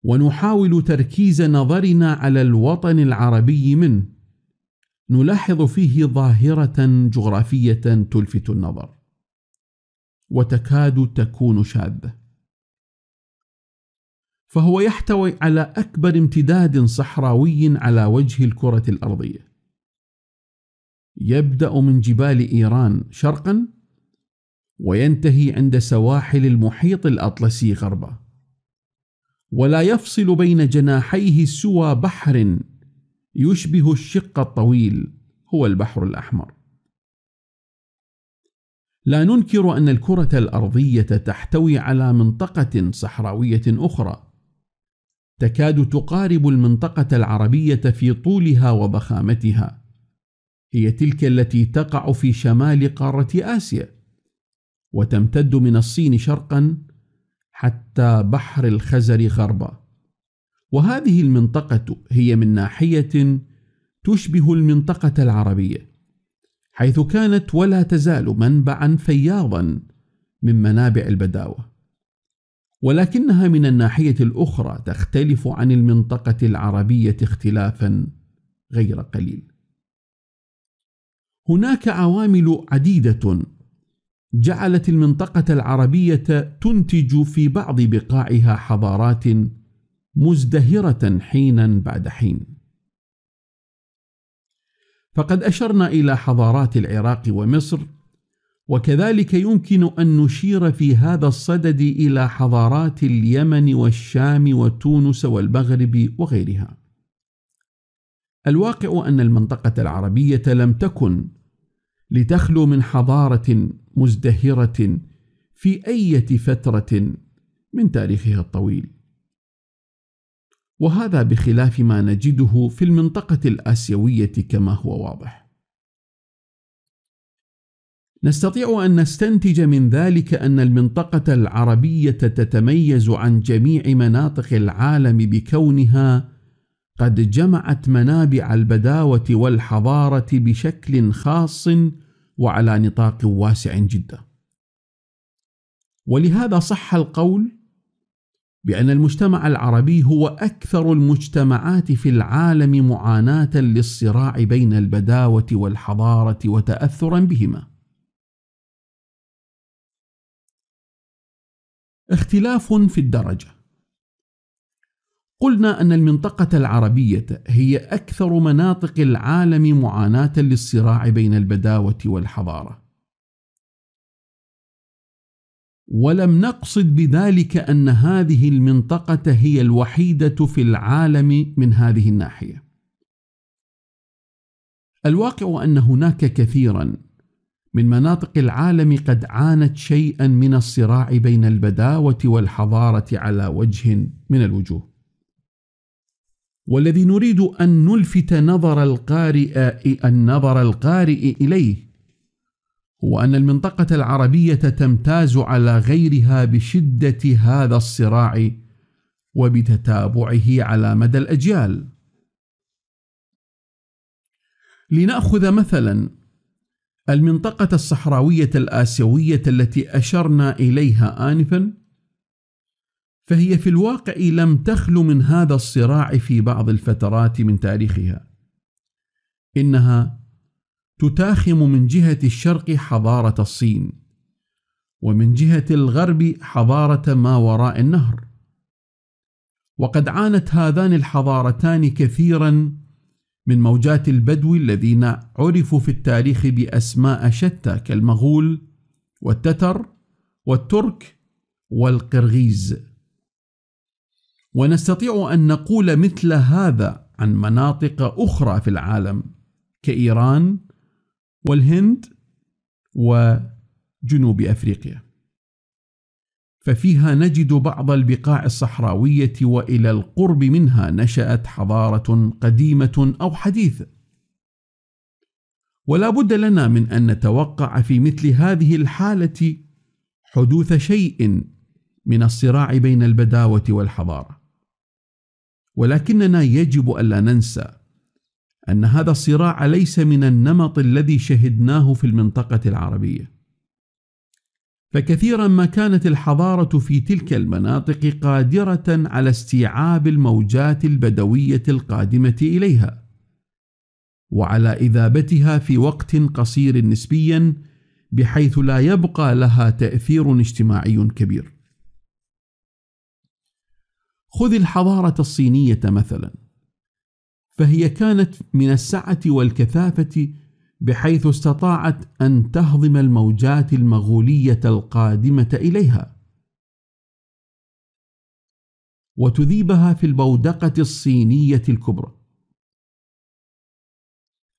ونحاول تركيز نظرنا على الوطن العربي منه نلاحظ فيه ظاهره جغرافيه تلفت النظر وتكاد تكون شاذه فهو يحتوي على اكبر امتداد صحراوي على وجه الكره الارضيه يبدا من جبال ايران شرقا وينتهي عند سواحل المحيط الأطلسي غربا ولا يفصل بين جناحيه سوى بحر يشبه الشق الطويل هو البحر الأحمر لا ننكر أن الكرة الأرضية تحتوي على منطقة صحراوية أخرى تكاد تقارب المنطقة العربية في طولها وضخامتها هي تلك التي تقع في شمال قارة آسيا وتمتد من الصين شرقا حتى بحر الخزر غربا وهذه المنطقة هي من ناحية تشبه المنطقة العربية حيث كانت ولا تزال منبعا فياضا من منابع البداوه ولكنها من الناحيه الاخرى تختلف عن المنطقه العربيه اختلافا غير قليل هناك عوامل عديده جعلت المنطقة العربية تنتج في بعض بقاعها حضارات مزدهرة حينا بعد حين. فقد أشرنا إلى حضارات العراق ومصر، وكذلك يمكن أن نشير في هذا الصدد إلى حضارات اليمن والشام وتونس والمغرب وغيرها. الواقع أن المنطقة العربية لم تكن لتخلو من حضاره مزدهره في اي فتره من تاريخها الطويل وهذا بخلاف ما نجده في المنطقه الاسيويه كما هو واضح نستطيع ان نستنتج من ذلك ان المنطقه العربيه تتميز عن جميع مناطق العالم بكونها قد جمعت منابع البداوه والحضاره بشكل خاص وعلى نطاق واسع جدا ولهذا صح القول بان المجتمع العربي هو اكثر المجتمعات في العالم معاناه للصراع بين البداوه والحضاره وتاثرا بهما اختلاف في الدرجه قلنا أن المنطقة العربية هي أكثر مناطق العالم معاناة للصراع بين البداوة والحضارة. ولم نقصد بذلك أن هذه المنطقة هي الوحيدة في العالم من هذه الناحية. الواقع أن هناك كثيرا من مناطق العالم قد عانت شيئا من الصراع بين البداوة والحضارة على وجه من الوجوه. والذي نريد أن نلفت نظر القارئ النظر القارئ إليه هو أن المنطقة العربية تمتاز على غيرها بشدة هذا الصراع وبتتابعه على مدى الأجيال. لنأخذ مثلا المنطقة الصحراوية الآسيوية التي أشرنا إليها آنفا فهي في الواقع لم تخل من هذا الصراع في بعض الفترات من تاريخها انها تتاخم من جهه الشرق حضاره الصين ومن جهه الغرب حضاره ما وراء النهر وقد عانت هذان الحضارتان كثيرا من موجات البدو الذين عرفوا في التاريخ باسماء شتى كالمغول والتتر والترك والقرغيز ونستطيع أن نقول مثل هذا عن مناطق أخرى في العالم كإيران والهند وجنوب أفريقيا ففيها نجد بعض البقاع الصحراوية وإلى القرب منها نشأت حضارة قديمة أو حديثة ولا بد لنا من أن نتوقع في مثل هذه الحالة حدوث شيء من الصراع بين البداوة والحضارة ولكننا يجب الا ننسى ان هذا الصراع ليس من النمط الذي شهدناه في المنطقه العربيه فكثيرا ما كانت الحضاره في تلك المناطق قادره على استيعاب الموجات البدويه القادمه اليها وعلى اذابتها في وقت قصير نسبيا بحيث لا يبقى لها تاثير اجتماعي كبير خذ الحضارة الصينية مثلا فهي كانت من السعة والكثافة بحيث استطاعت أن تهضم الموجات المغولية القادمة إليها وتذيبها في البودقة الصينية الكبرى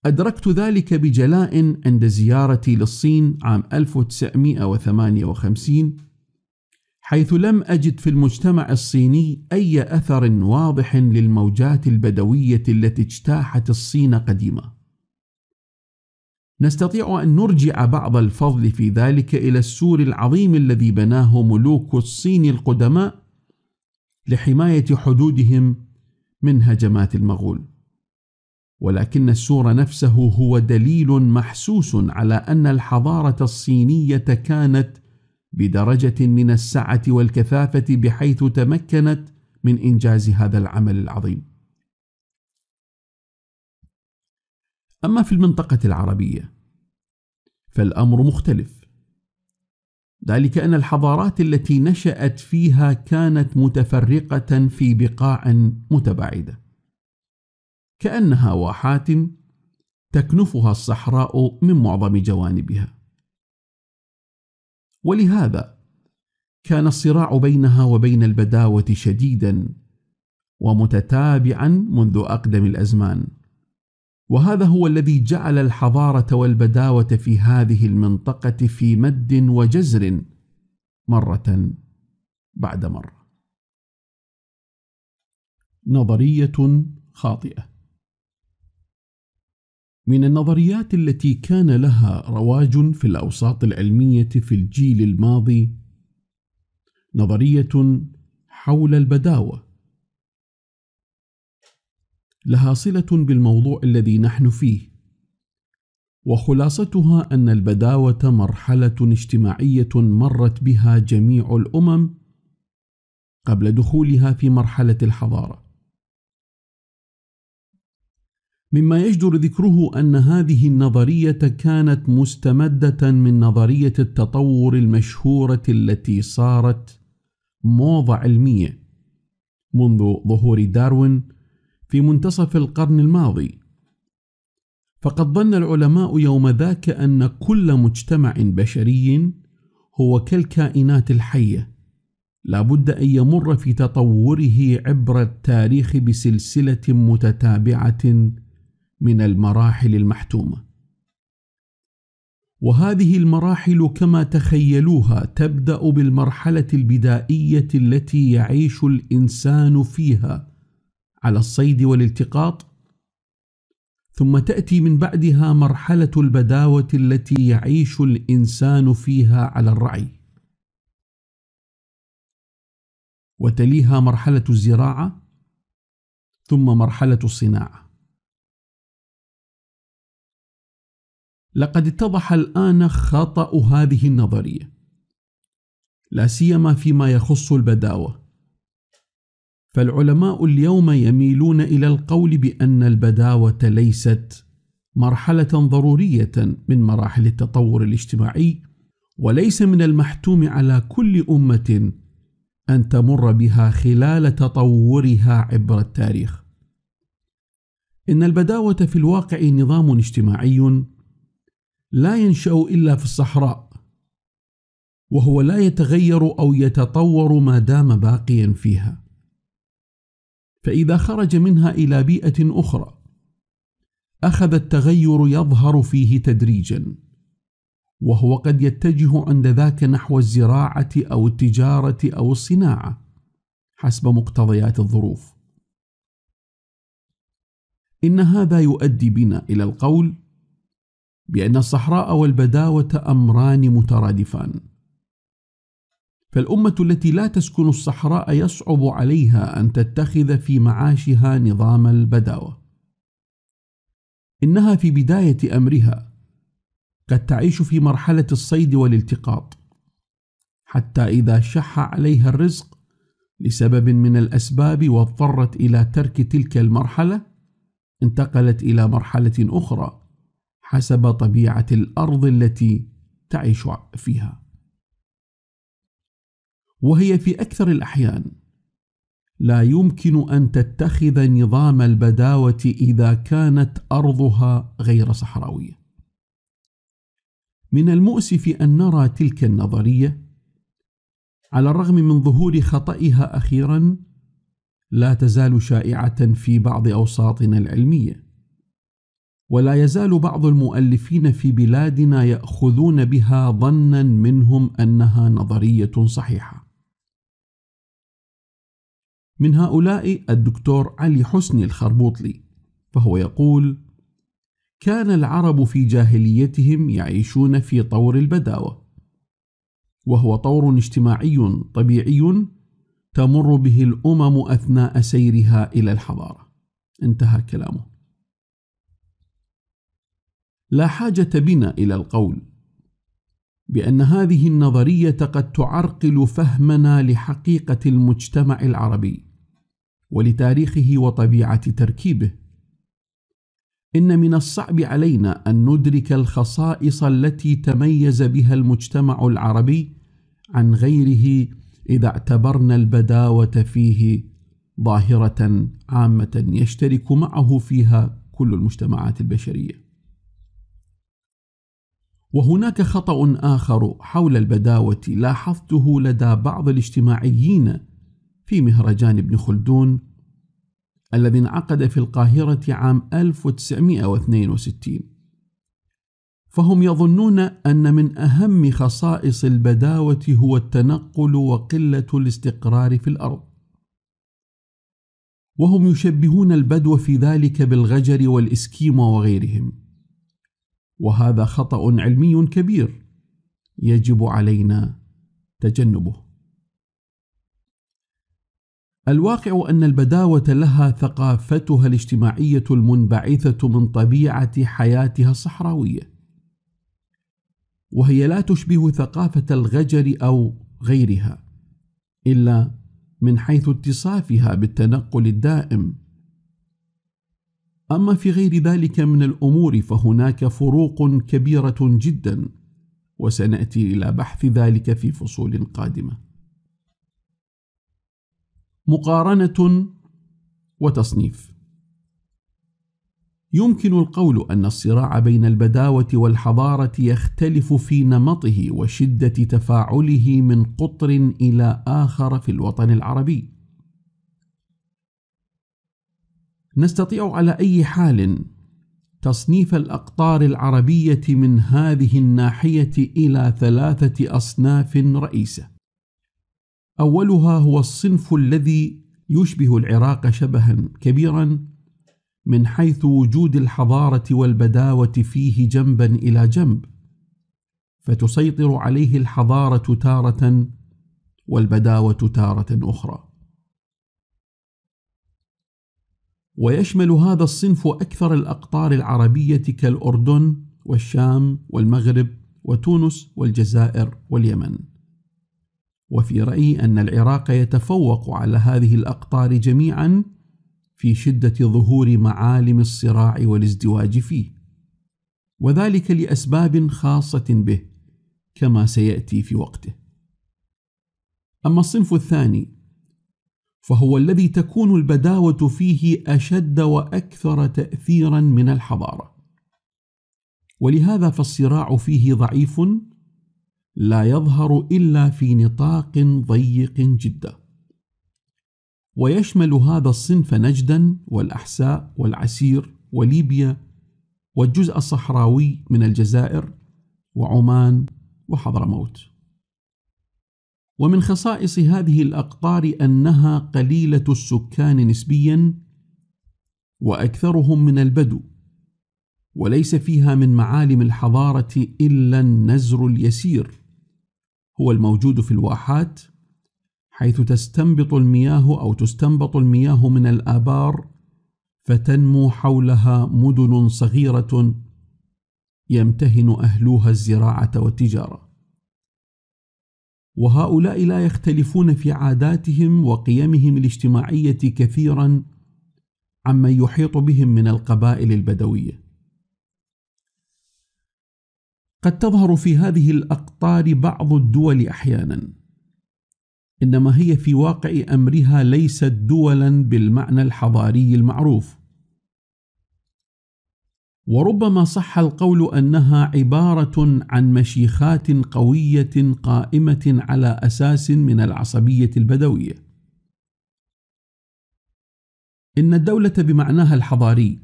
أدركت ذلك بجلاء عند زيارتي للصين عام 1958 حيث لم أجد في المجتمع الصيني أي أثر واضح للموجات البدوية التي اجتاحت الصين قديمًا. نستطيع أن نرجع بعض الفضل في ذلك إلى السور العظيم الذي بناه ملوك الصين القدماء لحماية حدودهم من هجمات المغول. ولكن السور نفسه هو دليل محسوس على أن الحضارة الصينية كانت بدرجه من السعه والكثافه بحيث تمكنت من انجاز هذا العمل العظيم اما في المنطقه العربيه فالامر مختلف ذلك ان الحضارات التي نشات فيها كانت متفرقه في بقاع متباعده كانها واحات تكنفها الصحراء من معظم جوانبها ولهذا كان الصراع بينها وبين البداوه شديدا ومتتابعا منذ اقدم الازمان وهذا هو الذي جعل الحضاره والبداوه في هذه المنطقه في مد وجزر مره بعد مره نظريه خاطئه من النظريات التي كان لها رواج في الاوساط العلميه في الجيل الماضي نظريه حول البداوه لها صله بالموضوع الذي نحن فيه وخلاصتها ان البداوه مرحله اجتماعيه مرت بها جميع الامم قبل دخولها في مرحله الحضاره مما يجدر ذكره ان هذه النظريه كانت مستمده من نظريه التطور المشهوره التي صارت موضه علميه منذ ظهور داروين في منتصف القرن الماضي فقد ظن العلماء يوم ذاك ان كل مجتمع بشري هو كالكائنات الحيه لابد ان يمر في تطوره عبر التاريخ بسلسله متتابعه من المراحل المحتومه وهذه المراحل كما تخيلوها تبدا بالمرحله البدائيه التي يعيش الانسان فيها على الصيد والالتقاط ثم تاتي من بعدها مرحله البداوه التي يعيش الانسان فيها على الرعي وتليها مرحله الزراعه ثم مرحله الصناعه لقد اتضح الآن خطأ هذه النظرية، لا سيما فيما يخص البداوة، فالعلماء اليوم يميلون إلى القول بأن البداوة ليست مرحلة ضرورية من مراحل التطور الاجتماعي، وليس من المحتوم على كل أمة أن تمر بها خلال تطورها عبر التاريخ. إن البداوة في الواقع نظام اجتماعي لا ينشأ إلا في الصحراء وهو لا يتغير أو يتطور ما دام باقيا فيها فإذا خرج منها إلى بيئة أخرى أخذ التغير يظهر فيه تدريجا وهو قد يتجه عند ذاك نحو الزراعة أو التجارة أو الصناعة حسب مقتضيات الظروف إن هذا يؤدي بنا إلى القول بأن الصحراء والبداوة أمران مترادفان فالأمة التي لا تسكن الصحراء يصعب عليها أن تتخذ في معاشها نظام البداوة إنها في بداية أمرها قد تعيش في مرحلة الصيد والالتقاط حتى إذا شح عليها الرزق لسبب من الأسباب واضطرت إلى ترك تلك المرحلة انتقلت إلى مرحلة أخرى حسب طبيعة الأرض التي تعيش فيها وهي في أكثر الأحيان لا يمكن أن تتخذ نظام البداوة إذا كانت أرضها غير صحراوية من المؤسف أن نرى تلك النظرية على الرغم من ظهور خطئها أخيرا لا تزال شائعة في بعض أوساطنا العلمية ولا يزال بعض المؤلفين في بلادنا ياخذون بها ظنا منهم انها نظريه صحيحه من هؤلاء الدكتور علي حسني الخربوطلي فهو يقول كان العرب في جاهليتهم يعيشون في طور البداوه وهو طور اجتماعي طبيعي تمر به الامم اثناء سيرها الى الحضاره انتهى كلامه لا حاجة بنا إلى القول بأن هذه النظرية قد تعرقل فهمنا لحقيقة المجتمع العربي ولتاريخه وطبيعة تركيبه. إن من الصعب علينا أن ندرك الخصائص التي تميز بها المجتمع العربي عن غيره إذا اعتبرنا البداوة فيه ظاهرة عامة يشترك معه فيها كل المجتمعات البشريه وهناك خطأ آخر حول البداوة لاحظته لدى بعض الاجتماعيين في مهرجان ابن خلدون الذي انعقد في القاهرة عام 1962 فهم يظنون أن من أهم خصائص البداوة هو التنقل وقلة الاستقرار في الأرض وهم يشبهون البدو في ذلك بالغجر والإسكيمو وغيرهم وهذا خطأ علمي كبير يجب علينا تجنبه. الواقع أن البداوة لها ثقافتها الاجتماعية المنبعثة من طبيعة حياتها الصحراوية، وهي لا تشبه ثقافة الغجر أو غيرها، إلا من حيث اتصافها بالتنقل الدائم أما في غير ذلك من الأمور فهناك فروق كبيرة جدا وسنأتي إلى بحث ذلك في فصول قادمة مقارنة وتصنيف يمكن القول أن الصراع بين البداوة والحضارة يختلف في نمطه وشدة تفاعله من قطر إلى آخر في الوطن العربي نستطيع على أي حال تصنيف الأقطار العربية من هذه الناحية إلى ثلاثة أصناف رئيسة. أولها هو الصنف الذي يشبه العراق شبها كبيرا من حيث وجود الحضارة والبداوة فيه جنبا إلى جنب، فتسيطر عليه الحضارة تارة والبداوة تارة أخرى. ويشمل هذا الصنف أكثر الأقطار العربية كالأردن والشام والمغرب وتونس والجزائر واليمن وفي رأيي أن العراق يتفوق على هذه الأقطار جميعا في شدة ظهور معالم الصراع والازدواج فيه وذلك لأسباب خاصة به كما سيأتي في وقته أما الصنف الثاني فهو الذي تكون البداوه فيه اشد واكثر تاثيرا من الحضاره ولهذا فالصراع فيه ضعيف لا يظهر الا في نطاق ضيق جدا ويشمل هذا الصنف نجدا والاحساء والعسير وليبيا والجزء الصحراوي من الجزائر وعمان وحضرموت ومن خصائص هذه الأقطار أنها قليلة السكان نسبيا وأكثرهم من البدو وليس فيها من معالم الحضارة إلا النزر اليسير هو الموجود في الواحات حيث تستنبط المياه أو تستنبط المياه من الآبار فتنمو حولها مدن صغيرة يمتهن أهلوها الزراعة والتجارة وهؤلاء لا يختلفون في عاداتهم وقيمهم الاجتماعيه كثيرا عمن يحيط بهم من القبائل البدويه قد تظهر في هذه الاقطار بعض الدول احيانا انما هي في واقع امرها ليست دولا بالمعنى الحضاري المعروف وربما صح القول انها عباره عن مشيخات قويه قائمه على اساس من العصبيه البدويه ان الدوله بمعناها الحضاري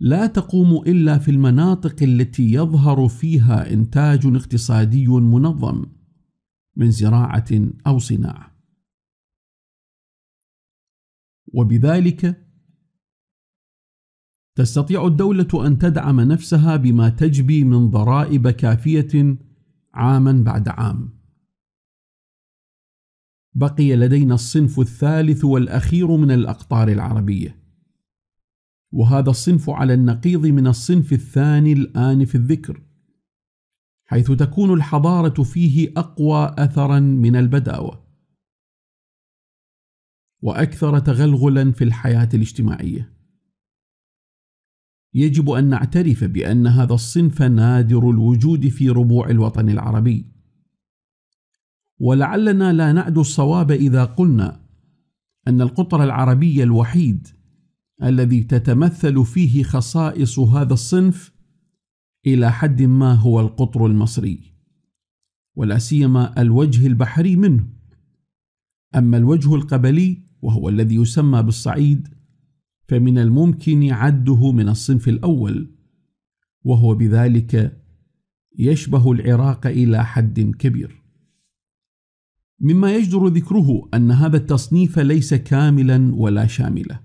لا تقوم الا في المناطق التي يظهر فيها انتاج اقتصادي منظم من زراعه او صناعه وبذلك تستطيع الدولة أن تدعم نفسها بما تجبي من ضرائب كافية عاما بعد عام. بقي لدينا الصنف الثالث والأخير من الأقطار العربية. وهذا الصنف على النقيض من الصنف الثاني الآن في الذكر، حيث تكون الحضارة فيه أقوى أثرا من البداوة. واكثر تغلغلا في الحياه الاجتماعيه يجب أن نعترف بأن هذا الصنف نادر الوجود في ربوع الوطن العربي ولعلنا لا نعدو الصواب إذا قلنا أن القطر العربي الوحيد الذي تتمثل فيه خصائص هذا الصنف إلى حد ما هو القطر المصري ولا سيما الوجه البحري منه أما الوجه القبلي وهو الذي يسمى بالصعيد فمن الممكن عده من الصنف الأول وهو بذلك يشبه العراق إلى حد كبير مما يجدر ذكره أن هذا التصنيف ليس كاملا ولا شاملا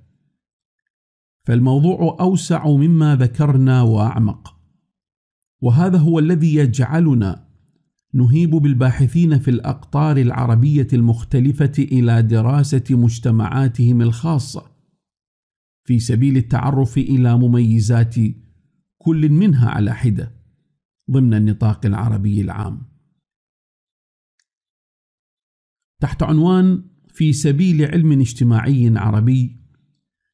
فالموضوع أوسع مما ذكرنا وأعمق وهذا هو الذي يجعلنا نهيب بالباحثين في الأقطار العربية المختلفة إلى دراسة مجتمعاتهم الخاصة في سبيل التعرف إلى مميزات كل منها على حدة ضمن النطاق العربي العام. تحت عنوان في سبيل علم اجتماعي عربي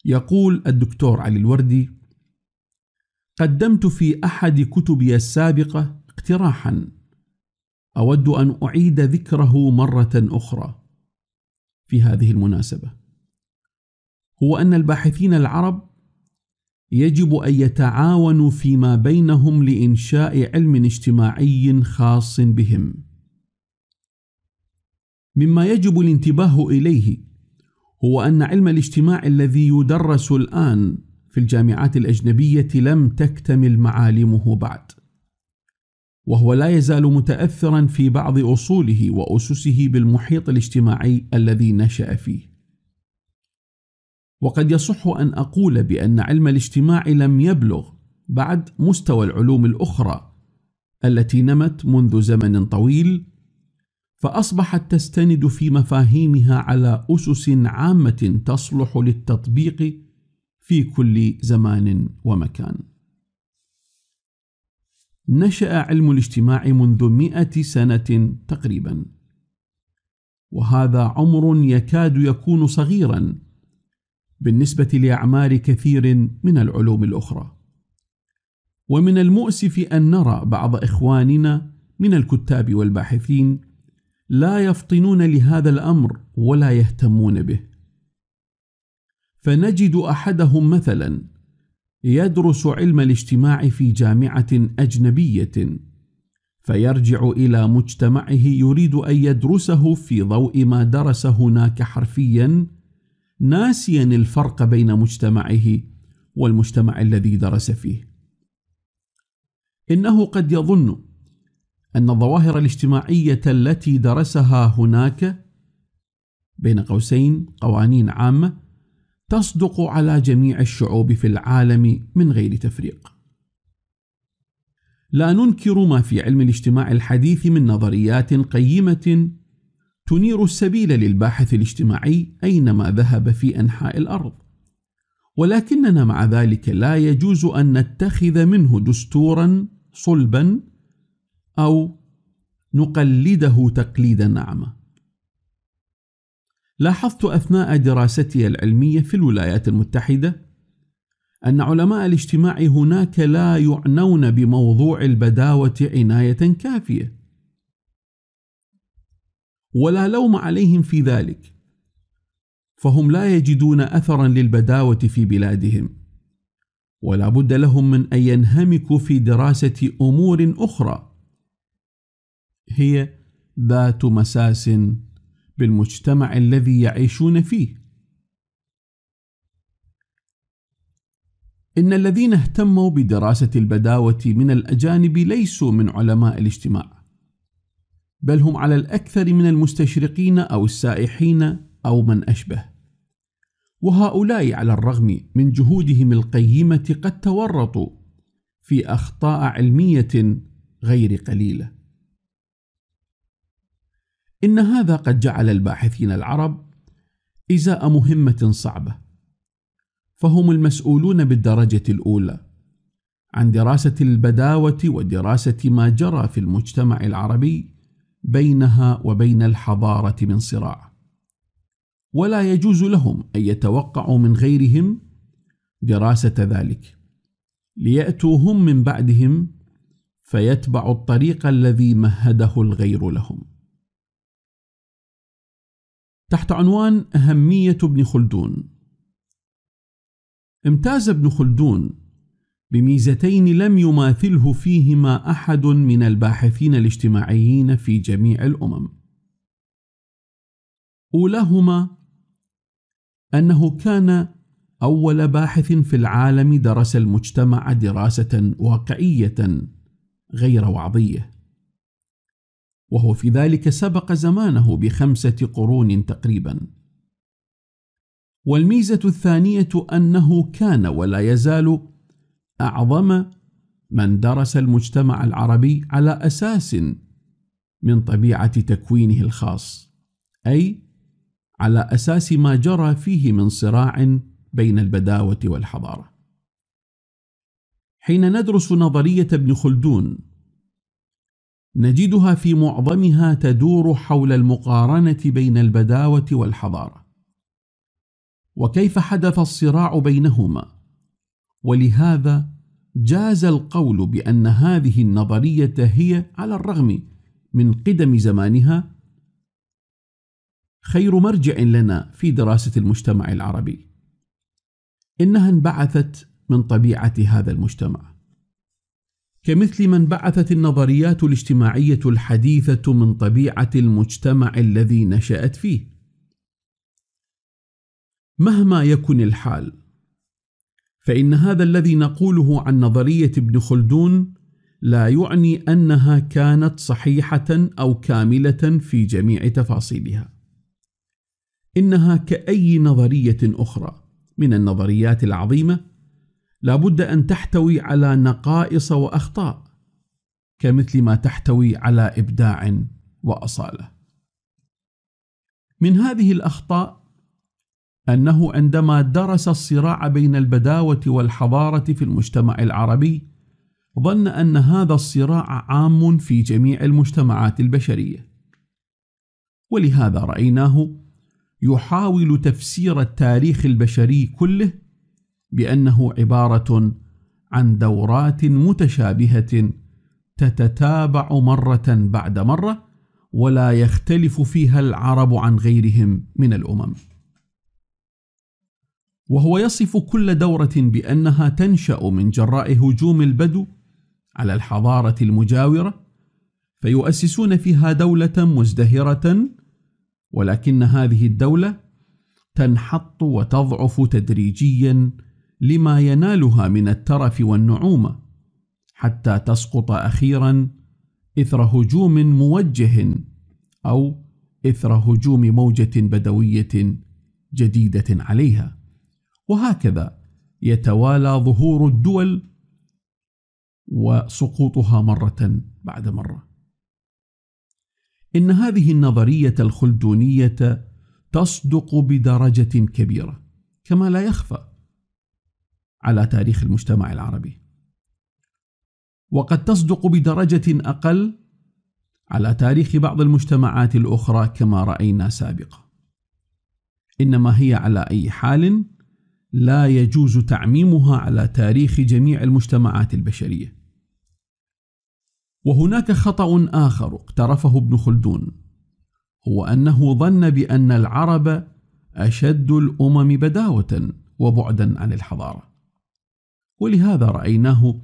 يقول الدكتور علي الوردي: قدمت في أحد كتبي السابقة اقتراحا أود أن أعيد ذكره مرة أخرى في هذه المناسبة. هو أن الباحثين العرب يجب أن يتعاونوا فيما بينهم لإنشاء علم اجتماعي خاص بهم. مما يجب الانتباه إليه هو أن علم الاجتماع الذي يدرس الآن في الجامعات الأجنبية لم تكتمل معالمه بعد. وهو لا يزال متاثرا في بعض اصوله واسسه بالمحيط الاجتماعي الذي نشا فيه وقد يصح أن أقول بأن علم الاجتماع لم يبلغ بعد مستوى العلوم الأخرى التي نمت منذ زمن طويل فأصبحت تستند في مفاهيمها على أسس عامة تصلح للتطبيق في كل زمان ومكان. نشأ علم الاجتماع منذ مئة سنة تقريبا، وهذا عمر يكاد يكون صغيرا بالنسبه لاعمال كثير من العلوم الاخرى ومن المؤسف ان نرى بعض اخواننا من الكتاب والباحثين لا يفطنون لهذا الامر ولا يهتمون به فنجد احدهم مثلا يدرس علم الاجتماع في جامعه اجنبيه فيرجع الى مجتمعه يريد ان يدرسه في ضوء ما درس هناك حرفيا ناسيا الفرق بين مجتمعه والمجتمع الذي درس فيه انه قد يظن ان الظواهر الاجتماعيه التي درسها هناك بين قوسين قوانين عامه تصدق على جميع الشعوب في العالم من غير تفريق لا ننكر ما في علم الاجتماع الحديث من نظريات قيمه تنير السبيل للباحث الاجتماعي أينما ذهب في أنحاء الأرض ولكننا مع ذلك لا يجوز أن نتخذ منه دستورا صلبا أو نقلده تقليدا نعمه لاحظت أثناء دراستي العلمية في الولايات المتحدة أن علماء الاجتماع هناك لا يعنون بموضوع البداوة عناية كافية، ولا لوم عليهم في ذلك فهم لا يجدون اثرا للبداوه في بلادهم ولا بد لهم من ان ينهمكوا في دراسه امور اخرى هي ذات مساس بالمجتمع الذي يعيشون فيه ان الذين اهتموا بدراسه البداوه من الاجانب ليسوا من علماء الاجتماع بل هم على الأكثر من المستشرقين أو السائحين أو من أشبه وهؤلاء على الرغم من جهودهم القيمة قد تورطوا في أخطاء علمية غير قليلة إن هذا قد جعل الباحثين العرب إزاء مهمة صعبة فهم المسؤولون بالدرجة الأولى عن دراسة البداوة ودراسة ما جرى في المجتمع العربي بينها وبين الحضاره من صراع ولا يجوز لهم ان يتوقعوا من غيرهم دراسه ذلك لياتوا هم من بعدهم فيتبعوا الطريق الذي مهده الغير لهم تحت عنوان اهميه ابن خلدون امتاز ابن خلدون بميزتين لم يماثله فيهما احد من الباحثين الاجتماعيين في جميع الامم اولاهما انه كان اول باحث في العالم درس المجتمع دراسه واقعيه غير وعظيه وهو في ذلك سبق زمانه بخمسه قرون تقريبا والميزه الثانيه انه كان ولا يزال أعظم من درس المجتمع العربي على أساس من طبيعة تكوينه الخاص، أي على أساس ما جرى فيه من صراع بين البداوة والحضارة. حين ندرس نظرية ابن خلدون، نجدها في معظمها تدور حول المقارنة بين البداوة والحضارة، وكيف حدث الصراع بينهما ولهذا جاز القول بأن هذه النظرية هي على الرغم من قدم زمانها خير مرجع لنا في دراسة المجتمع العربي. إنها انبعثت من طبيعة هذا المجتمع. كمثل ما انبعثت النظريات الاجتماعية الحديثة من طبيعة المجتمع الذي نشأت فيه. مهما يكن الحال، فإن هذا الذي نقوله عن نظرية ابن خلدون لا يعني أنها كانت صحيحة أو كاملة في جميع تفاصيلها. إنها كأي نظرية أخرى من النظريات العظيمة لابد أن تحتوي على نقائص وأخطاء كمثل ما تحتوي على إبداع وأصالة. من هذه الأخطاء أنه عندما درس الصراع بين البداوة والحضارة في المجتمع العربي ظن أن هذا الصراع عام في جميع المجتمعات البشرية ولهذا رأيناه يحاول تفسير التاريخ البشري كله بأنه عبارة عن دورات متشابهة تتتابع مرة بعد مرة ولا يختلف فيها العرب عن غيرهم من الأمم وهو يصف كل دورة بأنها تنشأ من جراء هجوم البدو على الحضارة المجاورة فيؤسسون فيها دولة مزدهرة ولكن هذه الدولة تنحط وتضعف تدريجيا لما ينالها من الترف والنعومة حتى تسقط أخيرا إثر هجوم موجه أو إثر هجوم موجة بدوية جديدة عليها وهكذا يتوالى ظهور الدول وسقوطها مرة بعد مرة. إن هذه النظرية الخلدونية تصدق بدرجة كبيرة، كما لا يخفى على تاريخ المجتمع العربي. وقد تصدق بدرجة أقل على تاريخ بعض المجتمعات الأخرى كما رأينا سابقا. إنما هي على أي حال لا يجوز تعميمها على تاريخ جميع المجتمعات البشريه وهناك خطا اخر اقترفه ابن خلدون هو انه ظن بان العرب اشد الامم بداوه وبعدا عن الحضاره ولهذا رايناه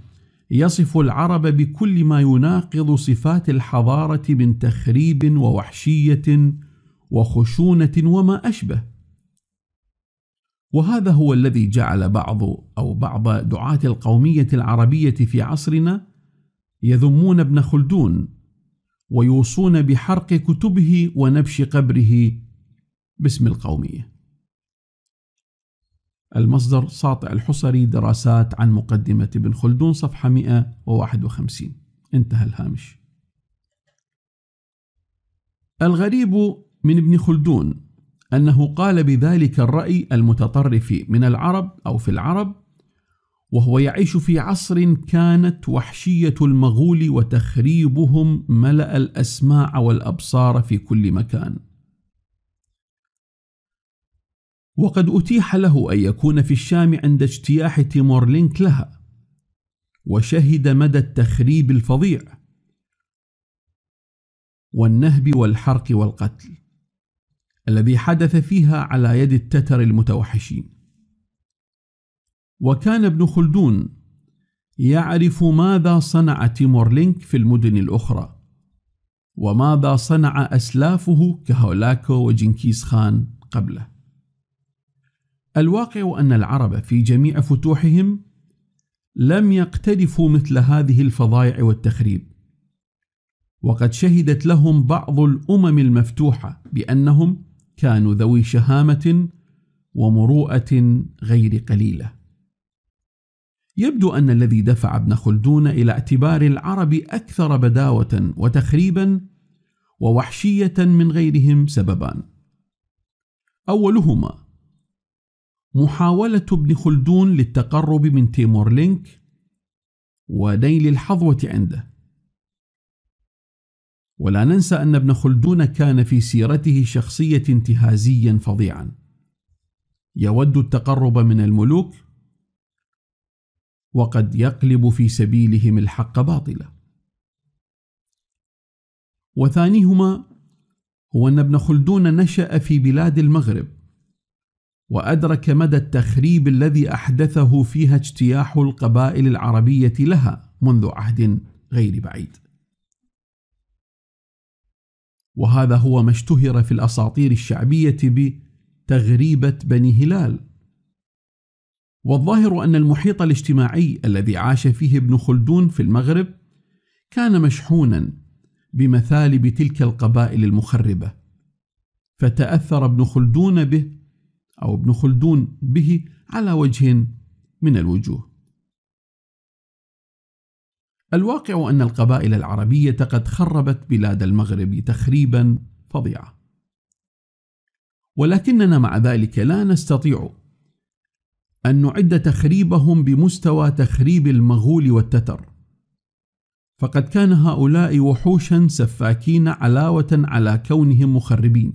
يصف العرب بكل ما يناقض صفات الحضاره من تخريب ووحشيه وخشونه وما اشبه وهذا هو الذي جعل بعض أو بعض دعاة القومية العربية في عصرنا يذمون ابن خلدون ويوصون بحرق كتبه ونبش قبره باسم القومية. المصدر ساطع الحصري دراسات عن مقدمة ابن خلدون صفحة 151 انتهى الهامش. الغريب من ابن خلدون أنه قال بذلك الرأي المتطرف من العرب أو في العرب وهو يعيش في عصر كانت وحشية المغول وتخريبهم ملأ الأسماع والأبصار في كل مكان. وقد أتيح له أن يكون في الشام عند اجتياح تيمورلينك لها، وشهد مدى التخريب الفظيع، والنهب والحرق والقتل. الذي حدث فيها على يد التتر المتوحشين وكان ابن خلدون يعرف ماذا صنع تيمورلينك في المدن الأخرى وماذا صنع أسلافه كهولاكو وجنكيز خان قبله الواقع أن العرب في جميع فتوحهم لم يقترفوا مثل هذه الفضائع والتخريب وقد شهدت لهم بعض الأمم المفتوحة بأنهم كانوا ذوي شهامه ومروءه غير قليله يبدو ان الذي دفع ابن خلدون الى اعتبار العرب اكثر بداوه وتخريبا ووحشيه من غيرهم سببان اولهما محاوله ابن خلدون للتقرب من تيمور لينك ونيل الحظوه عنده ولا ننسى أن ابن خلدون كان في سيرته شخصية انتهازيا فظيعا يود التقرب من الملوك وقد يقلب في سبيلهم الحق باطلا وثانيهما هو أن ابن خلدون نشأ في بلاد المغرب وأدرك مدى التخريب الذي أحدثه فيها اجتياح القبائل العربية لها منذ عهد غير بعيد وهذا هو ما اشتهر في الاساطير الشعبيه بتغريبه بني هلال والظاهر ان المحيط الاجتماعي الذي عاش فيه ابن خلدون في المغرب كان مشحونا بمثالب تلك القبائل المخربه فتاثر ابن خلدون به او ابن خلدون به على وجه من الوجوه الواقع أن القبائل العربية قد خربت بلاد المغرب تخريبا فظيعا ولكننا مع ذلك لا نستطيع أن نعد تخريبهم بمستوى تخريب المغول والتتر فقد كان هؤلاء وحوشا سفاكين علاوة على كونهم مخربين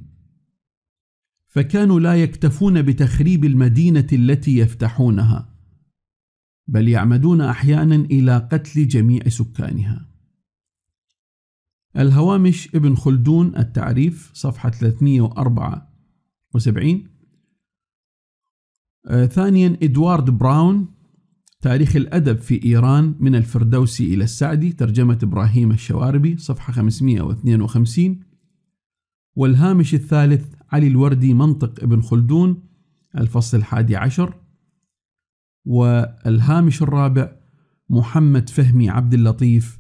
فكانوا لا يكتفون بتخريب المدينة التي يفتحونها بل يعمدون أحيانا إلى قتل جميع سكانها الهوامش ابن خلدون التعريف صفحة 374 آه، ثانيا إدوارد براون تاريخ الأدب في إيران من الفردوسي إلى السعدي ترجمة إبراهيم الشواربي صفحة 552 والهامش الثالث علي الوردي منطق ابن خلدون الفصل الحادي عشر والهامش الرابع محمد فهمي عبد اللطيف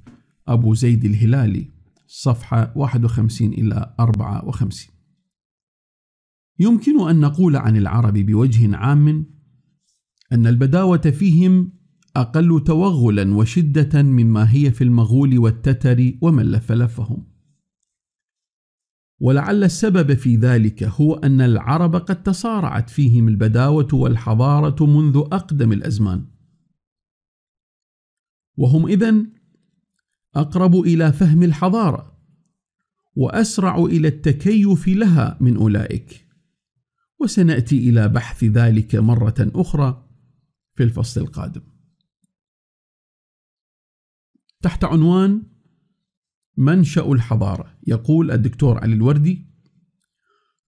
أبو زيد الهلالي صفحة 51 إلى 54 يمكن أن نقول عن العرب بوجه عام أن البداوة فيهم أقل توغلا وشدة مما هي في المغول والتتر ومن لف لفهم ولعل السبب في ذلك هو أن العرب قد تصارعت فيهم البداوة والحضارة منذ أقدم الأزمان وهم إذن أقرب إلى فهم الحضارة وأسرع إلى التكيف لها من أولئك وسنأتي إلى بحث ذلك مرة أخرى في الفصل القادم تحت عنوان منشأ الحضارة يقول الدكتور علي الوردي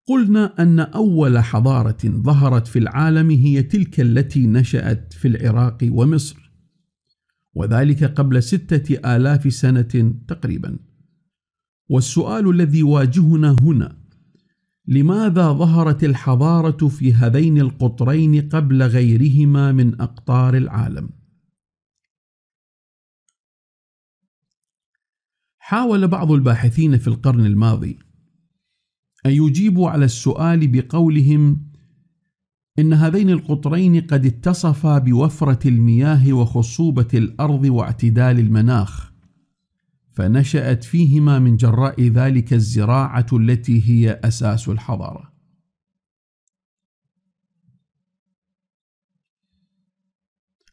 قلنا أن أول حضارة ظهرت في العالم هي تلك التي نشأت في العراق ومصر وذلك قبل ستة آلاف سنة تقريبا والسؤال الذي يواجهنا هنا لماذا ظهرت الحضارة في هذين القطرين قبل غيرهما من أقطار العالم؟ حاول بعض الباحثين في القرن الماضي أن يجيبوا على السؤال بقولهم إن هذين القطرين قد اتصفا بوفرة المياه وخصوبة الأرض واعتدال المناخ، فنشأت فيهما من جراء ذلك الزراعة التي هي أساس الحضارة.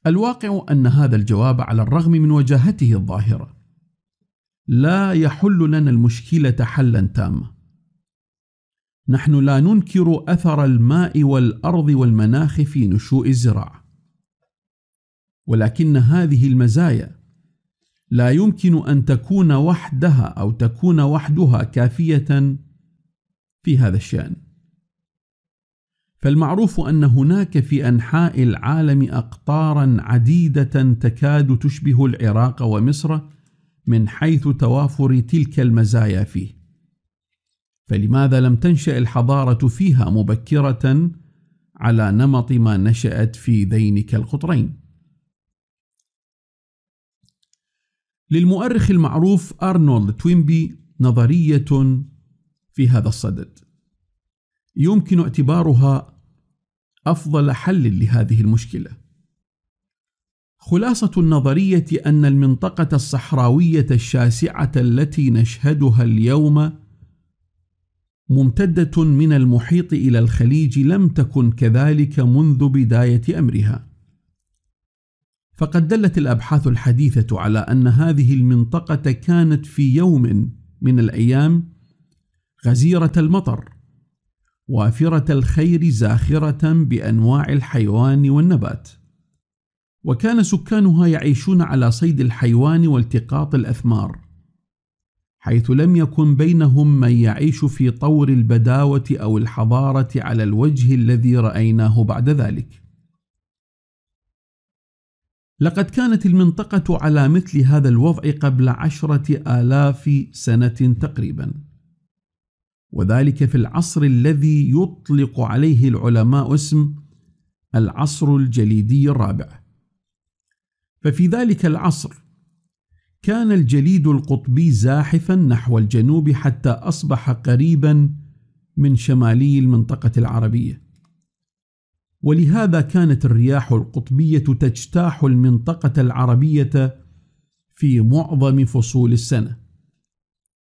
الواقع أن هذا الجواب على الرغم من وجاهته الظاهرة، لا يحل لنا المشكله حلا تاما نحن لا ننكر اثر الماء والارض والمناخ في نشوء الزراعه ولكن هذه المزايا لا يمكن ان تكون وحدها او تكون وحدها كافيه في هذا الشان فالمعروف ان هناك في انحاء العالم اقطارا عديده تكاد تشبه العراق ومصر من حيث توافر تلك المزايا فيه فلماذا لم تنشا الحضاره فيها مبكره على نمط ما نشات في ذينك القطرين للمؤرخ المعروف ارنولد توينبي نظريه في هذا الصدد يمكن اعتبارها افضل حل لهذه المشكله خلاصة النظرية أن المنطقة الصحراوية الشاسعة التي نشهدها اليوم ممتدة من المحيط إلى الخليج لم تكن كذلك منذ بداية أمرها، فقد دلت الأبحاث الحديثة على أن هذه المنطقة كانت في يوم من الأيام غزيرة المطر، وافرة الخير زاخرة بأنواع الحيوان والنبات. وكان سكانها يعيشون على صيد الحيوان والتقاط الأثمار حيث لم يكن بينهم من يعيش في طور البداوة أو الحضارة على الوجه الذي رأيناه بعد ذلك لقد كانت المنطقة على مثل هذا الوضع قبل عشرة آلاف سنة تقريبا وذلك في العصر الذي يطلق عليه العلماء اسم العصر الجليدي الرابع ففي ذلك العصر كان الجليد القطبي زاحفا نحو الجنوب حتى أصبح قريبا من شمالي المنطقة العربية ولهذا كانت الرياح القطبية تجتاح المنطقة العربية في معظم فصول السنة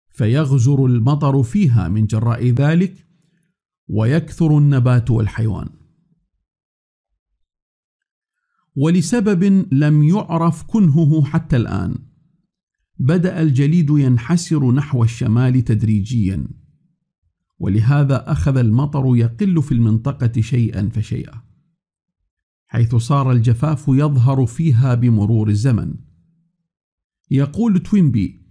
فيغزر المطر فيها من جراء ذلك ويكثر النبات والحيوان ولسبب لم يعرف كنهه حتى الآن بدأ الجليد ينحسر نحو الشمال تدريجيا ولهذا أخذ المطر يقل في المنطقة شيئا فشيئا حيث صار الجفاف يظهر فيها بمرور الزمن يقول توينبي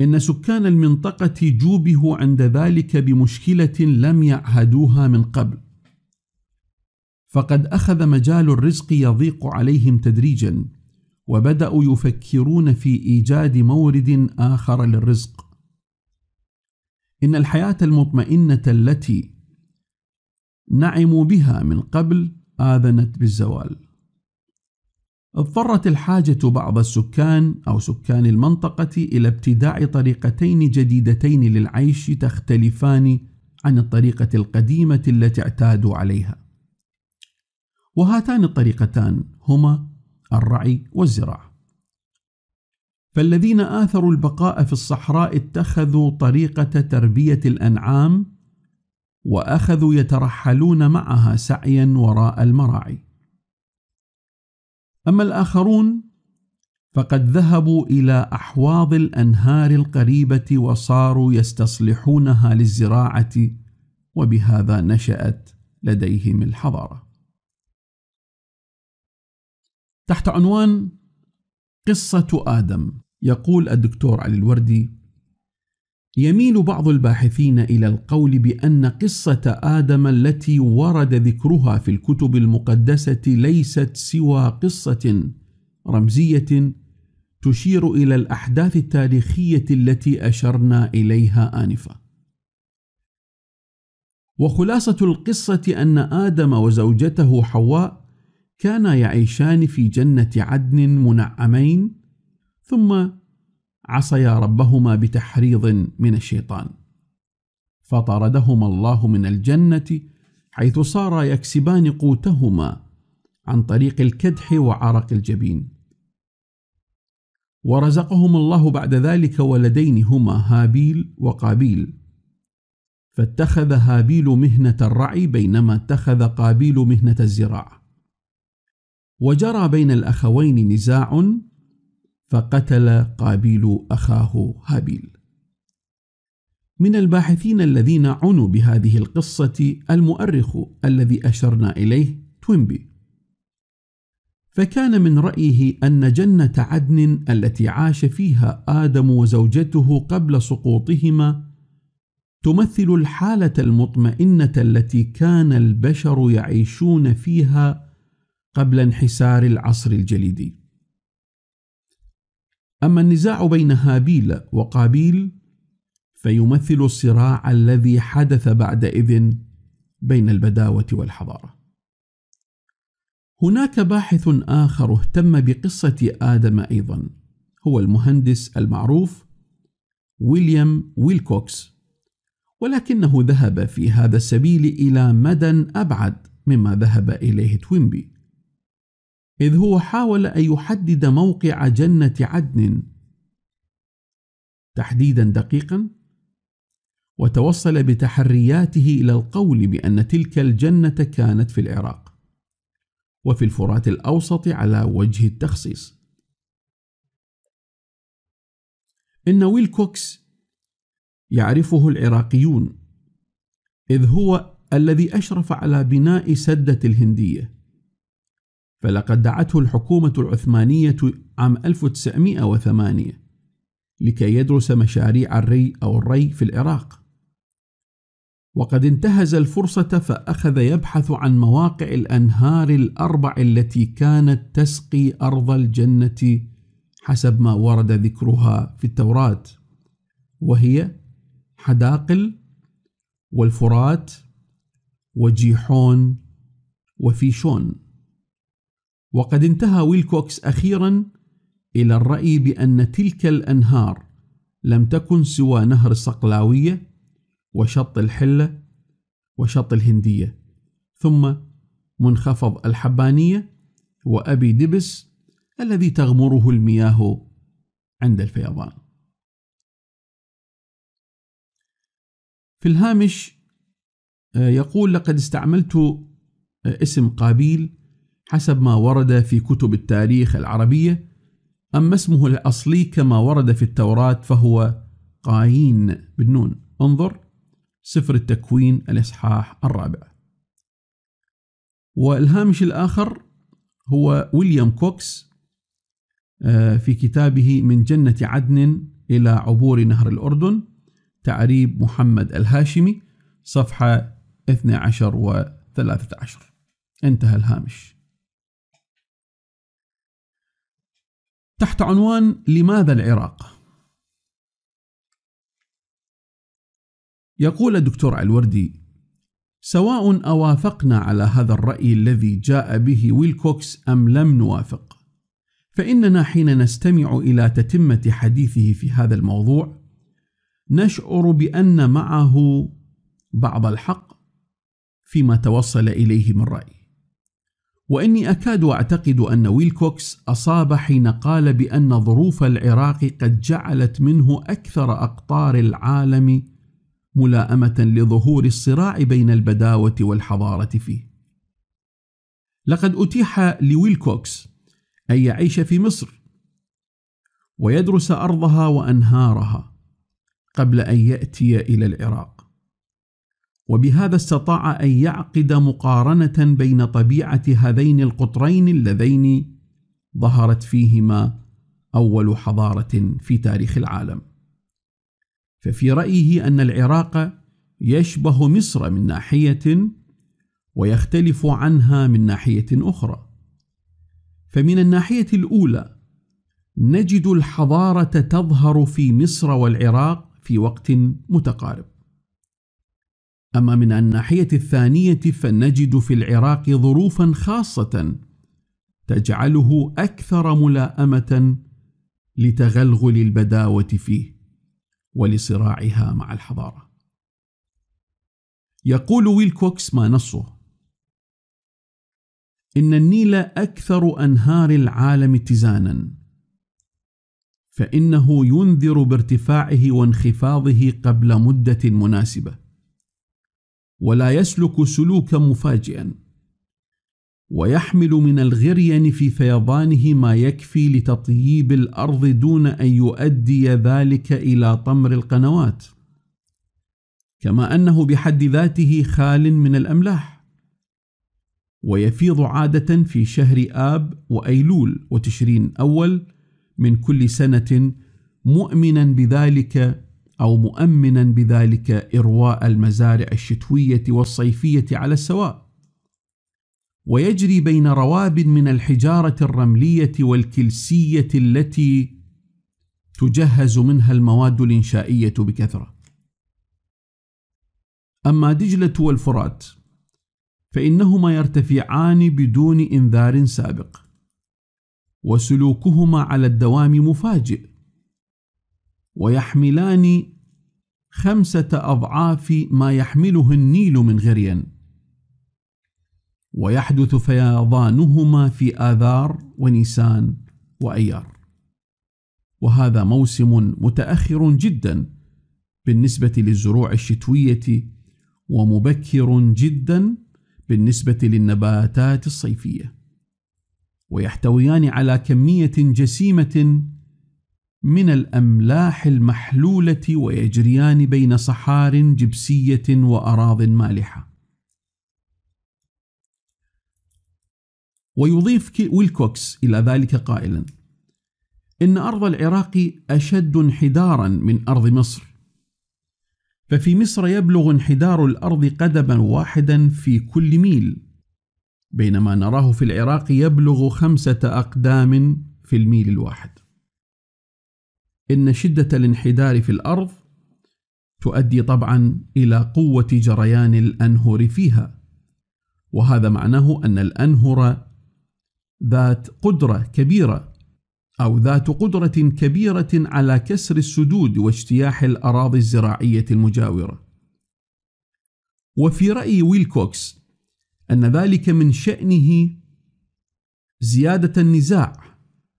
إن سكان المنطقة جوبهوا عند ذلك بمشكلة لم يعهدوها من قبل فقد اخذ مجال الرزق يضيق عليهم تدريجا وبداوا يفكرون في ايجاد مورد اخر للرزق ان الحياه المطمئنه التي نعموا بها من قبل اذنت بالزوال اضطرت الحاجه بعض السكان او سكان المنطقه الى ابتداع طريقتين جديدتين للعيش تختلفان عن الطريقه القديمه التي اعتادوا عليها وهاتان الطريقتان هما الرعي والزراعة. فالذين آثروا البقاء في الصحراء اتخذوا طريقة تربية الأنعام وأخذوا يترحلون معها سعيا وراء المراعي. أما الآخرون فقد ذهبوا إلى أحواض الأنهار القريبة وصاروا يستصلحونها للزراعة وبهذا نشأت لديهم الحضاره تحت عنوان قصة آدم يقول الدكتور علي الوردي يميل بعض الباحثين إلى القول بأن قصة آدم التي ورد ذكرها في الكتب المقدسة ليست سوى قصة رمزية تشير إلى الأحداث التاريخية التي أشرنا إليها آنفاً وخلاصة القصة أن آدم وزوجته حواء كانا يعيشان في جنة عدن منعمين ثم عصيا ربهما بتحريض من الشيطان فطردهما الله من الجنة حيث صارا يكسبان قوتهما عن طريق الكدح وعرق الجبين ورزقهم الله بعد ذلك ولدين هما هابيل وقابيل فاتخذ هابيل مهنة الرعي بينما اتخذ قابيل مهنة الزراعة وجرى بين الأخوين نزاع فقتل قابيل أخاه هابيل من الباحثين الذين عنوا بهذه القصة المؤرخ الذي أشرنا إليه توينبي فكان من رأيه أن جنة عدن التي عاش فيها آدم وزوجته قبل سقوطهما تمثل الحالة المطمئنة التي كان البشر يعيشون فيها قبل انحسار العصر الجليدي أما النزاع بين هابيل وقابيل فيمثل الصراع الذي حدث بعدئذ بين البداوة والحضارة هناك باحث آخر اهتم بقصة آدم أيضا هو المهندس المعروف ويليام ويلكوكس ولكنه ذهب في هذا السبيل إلى مدى أبعد مما ذهب إليه توينبي إذ هو حاول أن يحدد موقع جنة عدن تحديدا دقيقا وتوصل بتحرياته إلى القول بأن تلك الجنة كانت في العراق وفي الفرات الأوسط على وجه التخصيص إن ويل كوكس يعرفه العراقيون إذ هو الذي أشرف على بناء سدة الهندية فلقد دعته الحكومة العثمانية عام 1908 لكي يدرس مشاريع الري أو الري في العراق وقد انتهز الفرصة فأخذ يبحث عن مواقع الأنهار الأربع التي كانت تسقي أرض الجنة حسب ما ورد ذكرها في التوراة وهي حداقل والفرات وجيحون وفيشون وقد انتهى ويلكوكس أخيرا إلى الرأي بأن تلك الأنهار لم تكن سوى نهر الصقلاوية وشط الحلة وشط الهندية ثم منخفض الحبانية وأبي دبس الذي تغمره المياه عند الفيضان في الهامش آه، يقول لقد استعملت آه، اسم قابيل حسب ما ورد في كتب التاريخ العربية أما اسمه الأصلي كما ورد في التوراة فهو قايين بالنون انظر سفر التكوين الإصحاح الرابع والهامش الآخر هو ويليام كوكس آه، في كتابه من جنة عدن إلى عبور نهر الأردن تعريب محمد الهاشمي صفحة 12 و 13 انتهى الهامش تحت عنوان لماذا العراق؟ يقول الدكتور الوردي: سواء أوافقنا على هذا الرأي الذي جاء به ويلكوكس أم لم نوافق، فإننا حين نستمع إلى تتمة حديثه في هذا الموضوع، نشعر بأن معه بعض الحق فيما توصل إليه من رأي. واني اكاد اعتقد ان ويلكوكس اصاب حين قال بان ظروف العراق قد جعلت منه اكثر اقطار العالم ملاءمه لظهور الصراع بين البداوه والحضاره فيه لقد اتيح لويلكوكس ان يعيش في مصر ويدرس ارضها وانهارها قبل ان ياتي الى العراق وبهذا استطاع أن يعقد مقارنة بين طبيعة هذين القطرين اللذين ظهرت فيهما أول حضارة في تاريخ العالم. ففي رأيه أن العراق يشبه مصر من ناحية ويختلف عنها من ناحية أخرى. فمن الناحية الأولى نجد الحضارة تظهر في مصر والعراق في وقت متقارب. أما من الناحية الثانية فنجد في العراق ظروفا خاصة تجعله أكثر ملاءمة لتغلغل البداوة فيه ولصراعها مع الحضارة. يقول ويلكوكس ما نصه: إن النيل أكثر أنهار العالم اتزانا، فإنه ينذر بارتفاعه وانخفاضه قبل مدة مناسبة. ولا يسلك سلوكا مفاجئا ويحمل من الغريان في فيضانه ما يكفي لتطييب الارض دون ان يؤدي ذلك الى طمر القنوات كما انه بحد ذاته خال من الاملاح ويفيض عاده في شهر اب وايلول وتشرين اول من كل سنه مؤمنا بذلك أو مؤمنا بذلك إرواء المزارع الشتوية والصيفية على السواء ويجري بين رواب من الحجارة الرملية والكلسية التي تجهز منها المواد الإنشائية بكثرة أما دجلة والفرات فإنهما يرتفعان بدون إنذار سابق وسلوكهما على الدوام مفاجئ ويحملان خمسة أضعاف ما يحمله النيل من غريان ويحدث فيضانهما في آذار ونيسان وأيار وهذا موسم متأخر جدا بالنسبة للزروع الشتوية ومبكر جدا بالنسبة للنباتات الصيفية ويحتويان على كمية جسيمة من الأملاح المحلولة ويجريان بين صحار جبسية وأراض مالحة. ويضيف ويلكوكس إلى ذلك قائلا: إن أرض العراق أشد انحدارا من أرض مصر، ففي مصر يبلغ انحدار الأرض قدما واحدا في كل ميل، بينما نراه في العراق يبلغ خمسة أقدام في الميل الواحد. إن شدة الانحدار في الأرض تؤدي طبعا إلى قوة جريان الأنهر فيها، وهذا معناه أن الأنهر ذات قدرة كبيرة أو ذات قدرة كبيرة على كسر السدود واجتياح الأراضي الزراعية المجاورة. وفي رأي ويلكوكس أن ذلك من شأنه زيادة النزاع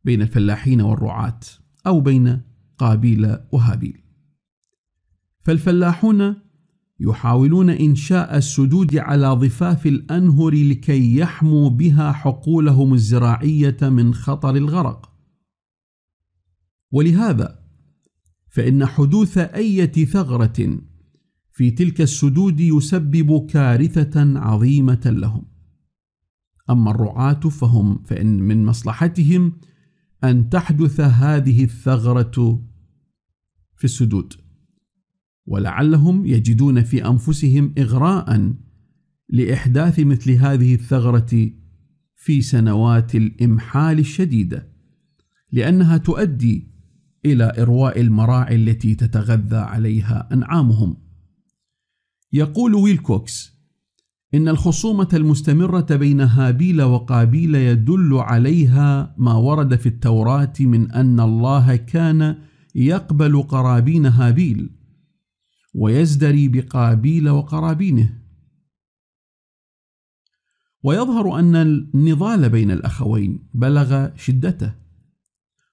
بين الفلاحين والرعاة أو بين قابيل وهابيل فالفلاحون يحاولون انشاء السدود على ضفاف الانهر لكي يحموا بها حقولهم الزراعيه من خطر الغرق ولهذا فان حدوث اي ثغره في تلك السدود يسبب كارثه عظيمه لهم اما الرعاه فهم فان من مصلحتهم أن تحدث هذه الثغرة في السدود ولعلهم يجدون في أنفسهم إغراء لإحداث مثل هذه الثغرة في سنوات الإمحال الشديدة لأنها تؤدي إلى إرواء المراعي التي تتغذى عليها أنعامهم يقول ويلكوكس إن الخصومة المستمرة بين هابيل وقابيل يدل عليها ما ورد في التوراة من أن الله كان يقبل قرابين هابيل ويزدري بقابيل وقرابينه ويظهر أن النضال بين الأخوين بلغ شدته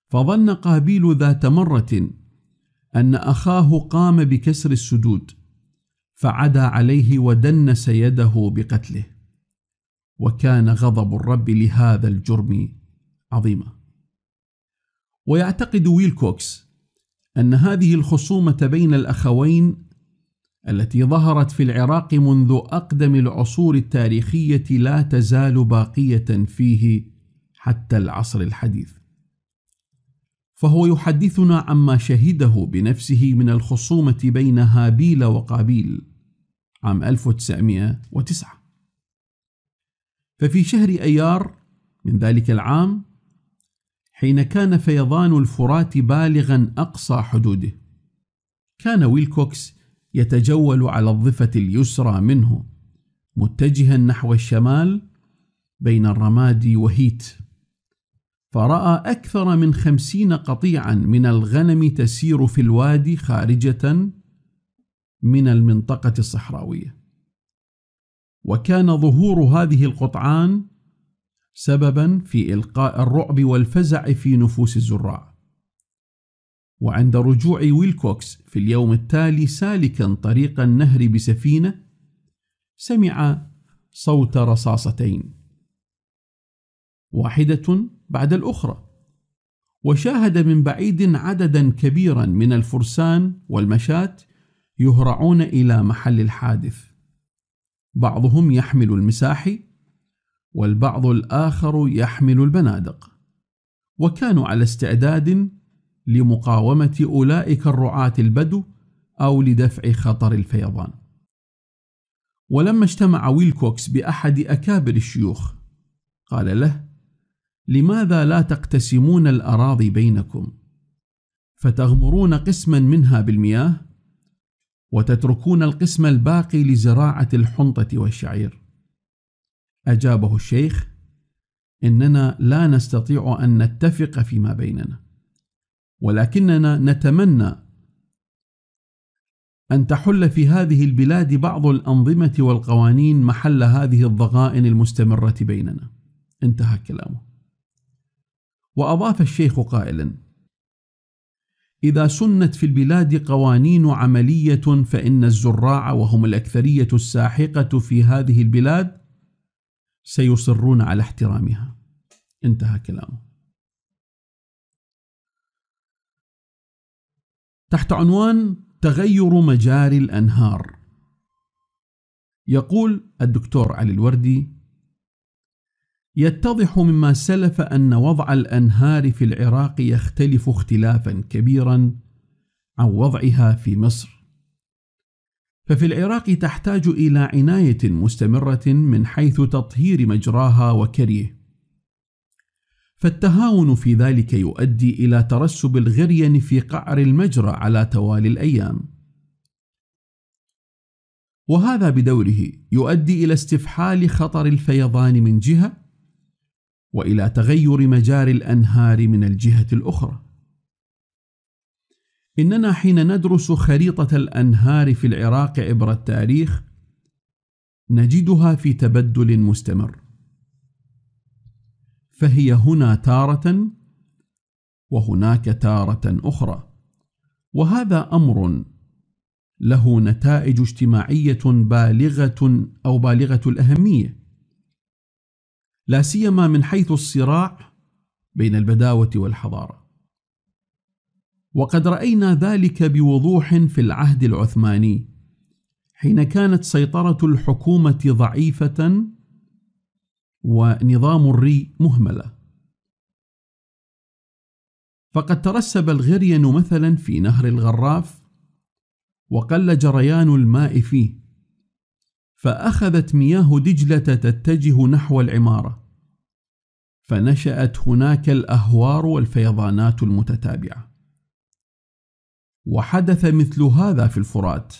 فظن قابيل ذات مرة أن أخاه قام بكسر السدود فعدا عليه ودنس يده بقتله وكان غضب الرب لهذا الجرم عظيما ويعتقد ويلكوكس ان هذه الخصومه بين الاخوين التي ظهرت في العراق منذ اقدم العصور التاريخيه لا تزال باقيه فيه حتى العصر الحديث فهو يحدثنا عما شهده بنفسه من الخصومة بين هابيل وقابيل عام 1909 ففي شهر أيار من ذلك العام حين كان فيضان الفرات بالغا أقصى حدوده كان ويلكوكس يتجول على الضفة اليسرى منه متجها نحو الشمال بين الرمادي وهيت فرأى أكثر من خمسين قطيعا من الغنم تسير في الوادي خارجة من المنطقة الصحراوية وكان ظهور هذه القطعان سببا في إلقاء الرعب والفزع في نفوس الزراع وعند رجوع ويلكوكس في اليوم التالي سالكا طريق النهر بسفينة سمع صوت رصاصتين واحدة بعد الأخرى وشاهد من بعيد عددا كبيرا من الفرسان والمشاة يهرعون إلى محل الحادث بعضهم يحمل المساحي والبعض الآخر يحمل البنادق وكانوا على استعداد لمقاومة أولئك الرعاة البدو أو لدفع خطر الفيضان ولما اجتمع ويلكوكس بأحد أكابر الشيوخ قال له لماذا لا تقتسمون الأراضي بينكم فتغمرون قسما منها بالمياه وتتركون القسم الباقي لزراعة الحنطة والشعير أجابه الشيخ إننا لا نستطيع أن نتفق فيما بيننا ولكننا نتمنى أن تحل في هذه البلاد بعض الأنظمة والقوانين محل هذه الضغائن المستمرة بيننا انتهى كلامه وأضاف الشيخ قائلا: إذا سنت في البلاد قوانين عملية فإن الزراع وهم الأكثرية الساحقة في هذه البلاد سيصرون على احترامها. انتهى كلامه. تحت عنوان تغير مجاري الأنهار يقول الدكتور علي الوردي يتضح مما سلف أن وضع الأنهار في العراق يختلف اختلافا كبيرا عن وضعها في مصر ففي العراق تحتاج إلى عناية مستمرة من حيث تطهير مجراها وكريه فالتهاون في ذلك يؤدي إلى ترسب الغريان في قعر المجرى على توالي الأيام وهذا بدوره يؤدي إلى استفحال خطر الفيضان من جهة والى تغير مجاري الانهار من الجهه الاخرى اننا حين ندرس خريطه الانهار في العراق عبر التاريخ نجدها في تبدل مستمر فهي هنا تاره وهناك تاره اخرى وهذا امر له نتائج اجتماعيه بالغه او بالغه الاهميه لا سيما من حيث الصراع بين البداوه والحضاره وقد راينا ذلك بوضوح في العهد العثماني حين كانت سيطره الحكومه ضعيفه ونظام الري مهمله فقد ترسب الغرين مثلا في نهر الغراف وقل جريان الماء فيه فأخذت مياه دجلة تتجه نحو العمارة، فنشأت هناك الأهوار والفيضانات المتتابعة. وحدث مثل هذا في الفرات،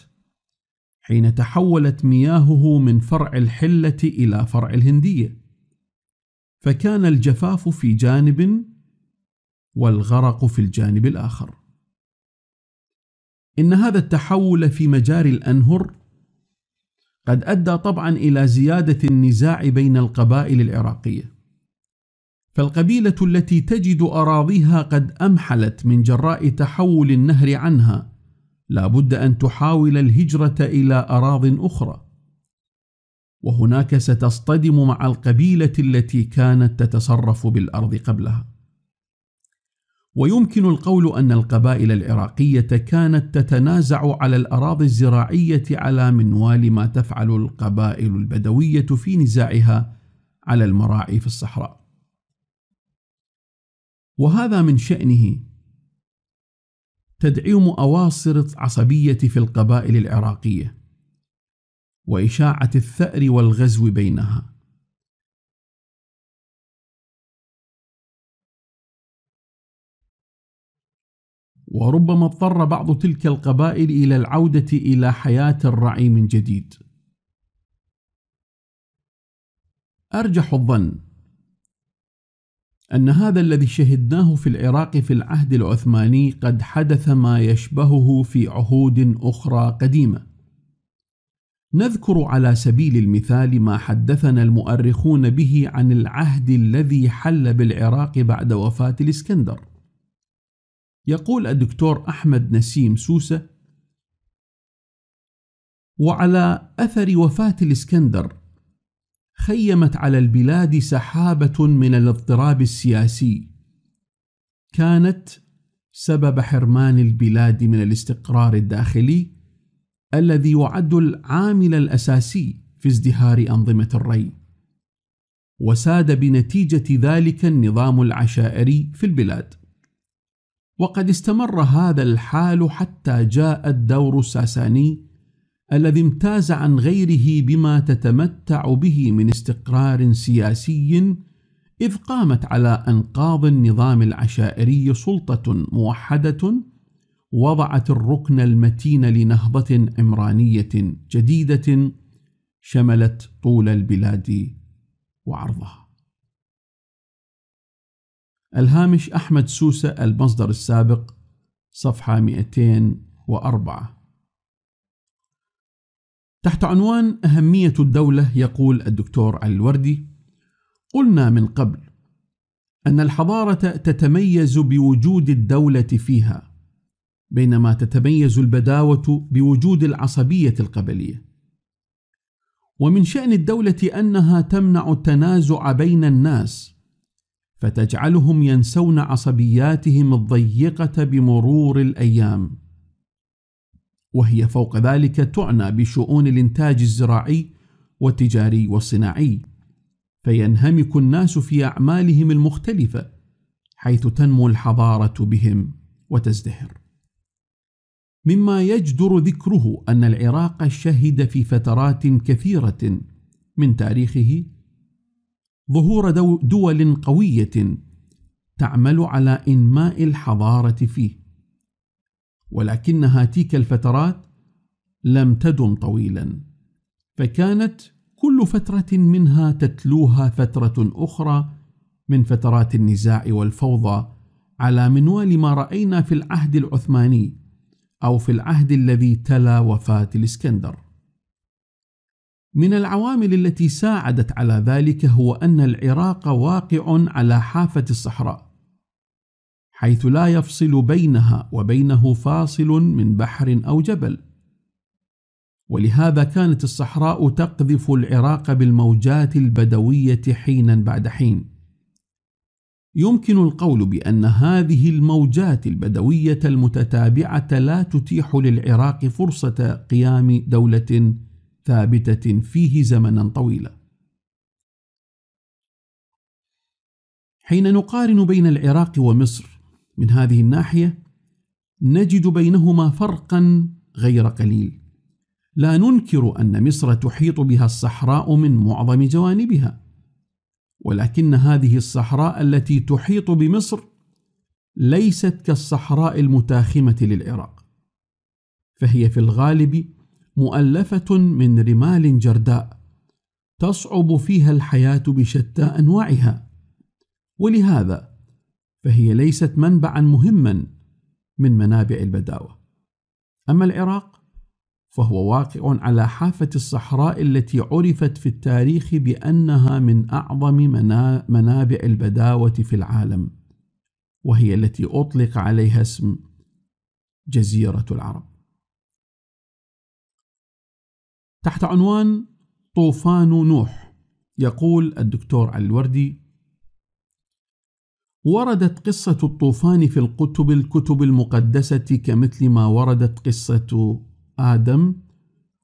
حين تحولت مياهه من فرع الحلة إلى فرع الهندية، فكان الجفاف في جانب والغرق في الجانب الآخر. إن هذا التحول في مجاري الأنهر قد أدى طبعا إلى زيادة النزاع بين القبائل العراقية فالقبيلة التي تجد أراضيها قد أمحلت من جراء تحول النهر عنها لا بد أن تحاول الهجرة إلى أراض أخرى وهناك ستصطدم مع القبيلة التي كانت تتصرف بالأرض قبلها ويمكن القول أن القبائل العراقية كانت تتنازع على الأراضي الزراعية على منوال ما تفعل القبائل البدوية في نزاعها على المراعي في الصحراء. وهذا من شأنه تدعيم أواصر العصبية في القبائل العراقية، وإشاعة الثأر والغزو بينها. وربما اضطر بعض تلك القبائل إلى العودة إلى حياة الرعي من جديد. أرجح الظن أن هذا الذي شهدناه في العراق في العهد العثماني قد حدث ما يشبهه في عهود أخرى قديمة. نذكر على سبيل المثال ما حدثنا المؤرخون به عن العهد الذي حل بالعراق بعد وفاة الإسكندر. يقول الدكتور أحمد نسيم سوسة وعلى أثر وفاة الإسكندر خيمت على البلاد سحابة من الاضطراب السياسي كانت سبب حرمان البلاد من الاستقرار الداخلي الذي يعد العامل الأساسي في ازدهار أنظمة الري وساد بنتيجة ذلك النظام العشائري في البلاد وقد استمر هذا الحال حتى جاء الدور الساساني الذي امتاز عن غيره بما تتمتع به من استقرار سياسي إذ قامت على أنقاض النظام العشائري سلطة موحدة وضعت الركن المتين لنهضة عمرانية جديدة شملت طول البلاد وعرضها الهامش أحمد سوسة المصدر السابق صفحة 204 تحت عنوان أهمية الدولة يقول الدكتور الوردي: قلنا من قبل أن الحضارة تتميز بوجود الدولة فيها، بينما تتميز البداوة بوجود العصبية القبلية. ومن شأن الدولة أنها تمنع التنازع بين الناس، فتجعلهم ينسون عصبياتهم الضيقة بمرور الأيام، وهي فوق ذلك تعنى بشؤون الإنتاج الزراعي والتجاري والصناعي، فينهمك الناس في أعمالهم المختلفة، حيث تنمو الحضارة بهم وتزدهر. مما يجدر ذكره أن العراق شهد في فترات كثيرة من تاريخه ظهور دول قوية تعمل على إنماء الحضارة فيه، ولكنها تلك الفترات لم تدم طويلا، فكانت كل فترة منها تتلوها فترة أخرى من فترات النزاع والفوضى على منوال ما رأينا في العهد العثماني أو في العهد الذي تلا وفاة الإسكندر. من العوامل التي ساعدت على ذلك هو أن العراق واقع على حافة الصحراء، حيث لا يفصل بينها وبينه فاصل من بحر أو جبل، ولهذا كانت الصحراء تقذف العراق بالموجات البدوية حينا بعد حين. يمكن القول بأن هذه الموجات البدوية المتتابعة لا تتيح للعراق فرصة قيام دولة ثابتة فيه زمنا طويلا حين نقارن بين العراق ومصر من هذه الناحية نجد بينهما فرقا غير قليل لا ننكر أن مصر تحيط بها الصحراء من معظم جوانبها ولكن هذه الصحراء التي تحيط بمصر ليست كالصحراء المتاخمة للعراق فهي في الغالب مؤلفة من رمال جرداء تصعب فيها الحياة بشتى أنواعها ولهذا فهي ليست منبعا مهما من منابع البداوة أما العراق فهو واقع على حافة الصحراء التي عرفت في التاريخ بأنها من أعظم منابع البداوة في العالم وهي التي أطلق عليها اسم جزيرة العرب تحت عنوان طوفان نوح يقول الدكتور علي الوردي وردت قصة الطوفان في الكتب الكتب المقدسة كمثل ما وردت قصة آدم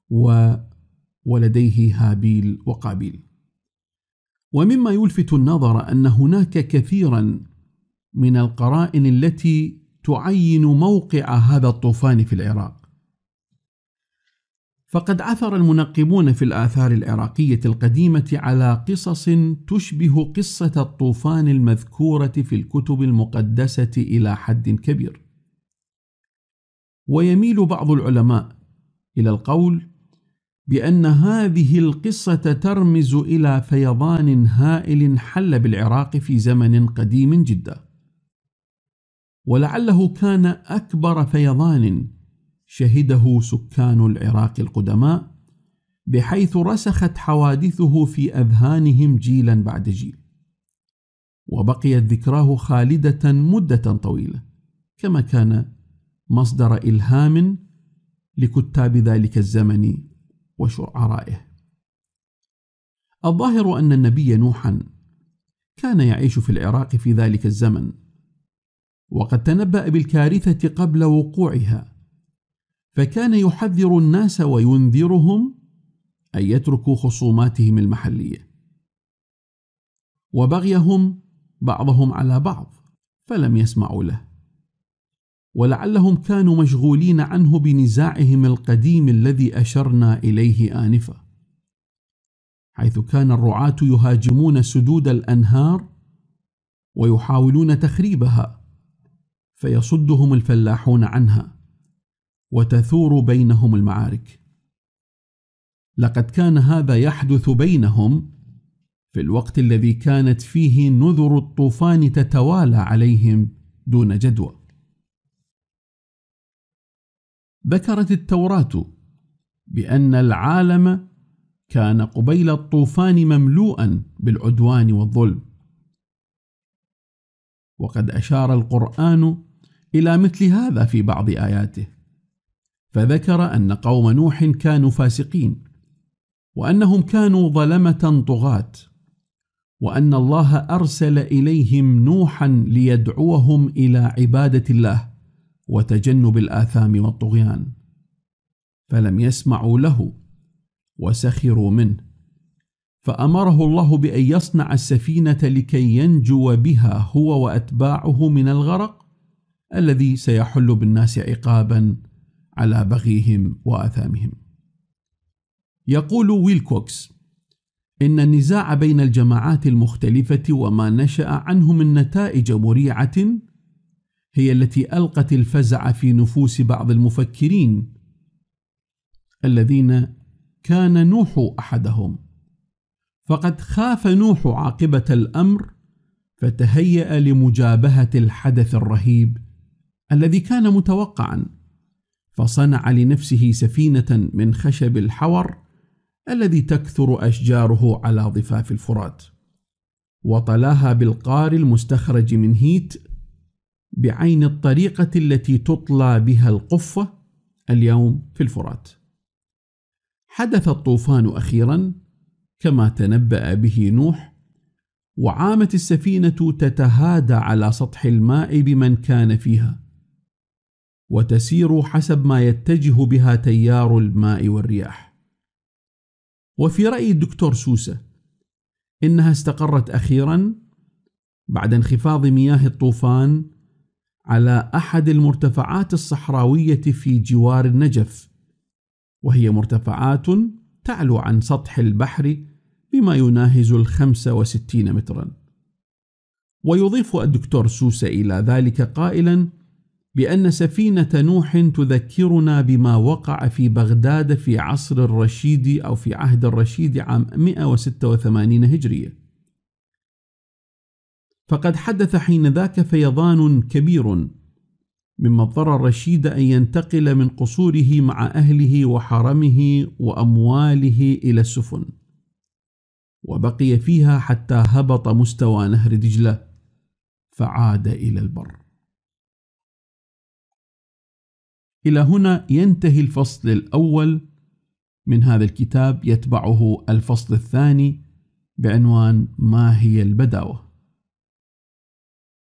و ولديه هابيل وقابيل ومما يلفت النظر أن هناك كثيرا من القرائن التي تعين موقع هذا الطوفان في العراق فقد عثر المنقبون في الآثار العراقية القديمة على قصص تشبه قصة الطوفان المذكورة في الكتب المقدسة إلى حد كبير. ويميل بعض العلماء إلى القول بأن هذه القصة ترمز إلى فيضان هائل حل بالعراق في زمن قديم جدا. ولعله كان أكبر فيضان شهده سكان العراق القدماء بحيث رسخت حوادثه في اذهانهم جيلا بعد جيل وبقيت ذكراه خالده مده طويله كما كان مصدر الهام لكتاب ذلك الزمن وشعرائه الظاهر ان النبي نوحا كان يعيش في العراق في ذلك الزمن وقد تنبا بالكارثه قبل وقوعها فكان يحذر الناس وينذرهم ان يتركوا خصوماتهم المحليه وبغيهم بعضهم على بعض فلم يسمعوا له ولعلهم كانوا مشغولين عنه بنزاعهم القديم الذي اشرنا اليه انفا حيث كان الرعاه يهاجمون سدود الانهار ويحاولون تخريبها فيصدهم الفلاحون عنها وتثور بينهم المعارك لقد كان هذا يحدث بينهم في الوقت الذي كانت فيه نذر الطوفان تتوالى عليهم دون جدوى ذكرت التوراه بان العالم كان قبيل الطوفان مملوءا بالعدوان والظلم وقد اشار القران الى مثل هذا في بعض اياته فذكر أن قوم نوح كانوا فاسقين وأنهم كانوا ظلمة طغاة وأن الله أرسل إليهم نوحا ليدعوهم إلى عبادة الله وتجنب الآثام والطغيان فلم يسمعوا له وسخروا منه فامره الله بان يصنع السفينه لكي ينجو بها هو واتباعه من الغرق الذي سيحل بالناس عقابا على بغيهم واثامهم. يقول ويلكوكس: إن النزاع بين الجماعات المختلفة وما نشأ عنه من نتائج مريعة هي التي ألقت الفزع في نفوس بعض المفكرين الذين كان نوح أحدهم، فقد خاف نوح عاقبة الأمر فتهيأ لمجابهة الحدث الرهيب الذي كان متوقعًا فصنع لنفسه سفينة من خشب الحور الذي تكثر أشجاره على ضفاف الفرات، وطلاها بالقار المستخرج من هيت بعين الطريقة التي تطلى بها القفة اليوم في الفرات. حدث الطوفان أخيرا كما تنبأ به نوح، وعامت السفينة تتهادى على سطح الماء بمن كان فيها، وتسير حسب ما يتجه بها تيار الماء والرياح وفي رأي الدكتور سوسة إنها استقرت أخيرا بعد انخفاض مياه الطوفان على أحد المرتفعات الصحراوية في جوار النجف وهي مرتفعات تعلو عن سطح البحر بما يناهز الخمسة وستين مترا ويضيف الدكتور سوسة إلى ذلك قائلاً بان سفينه نوح تذكرنا بما وقع في بغداد في عصر الرشيد او في عهد الرشيد عام 186 هجريه. فقد حدث حين ذاك فيضان كبير مما اضطر الرشيد ان ينتقل من قصوره مع اهله وحرمه وامواله الى السفن. وبقي فيها حتى هبط مستوى نهر دجله فعاد الى البر. إلى هنا ينتهي الفصل الأول من هذا الكتاب يتبعه الفصل الثاني بعنوان ما هي البداوه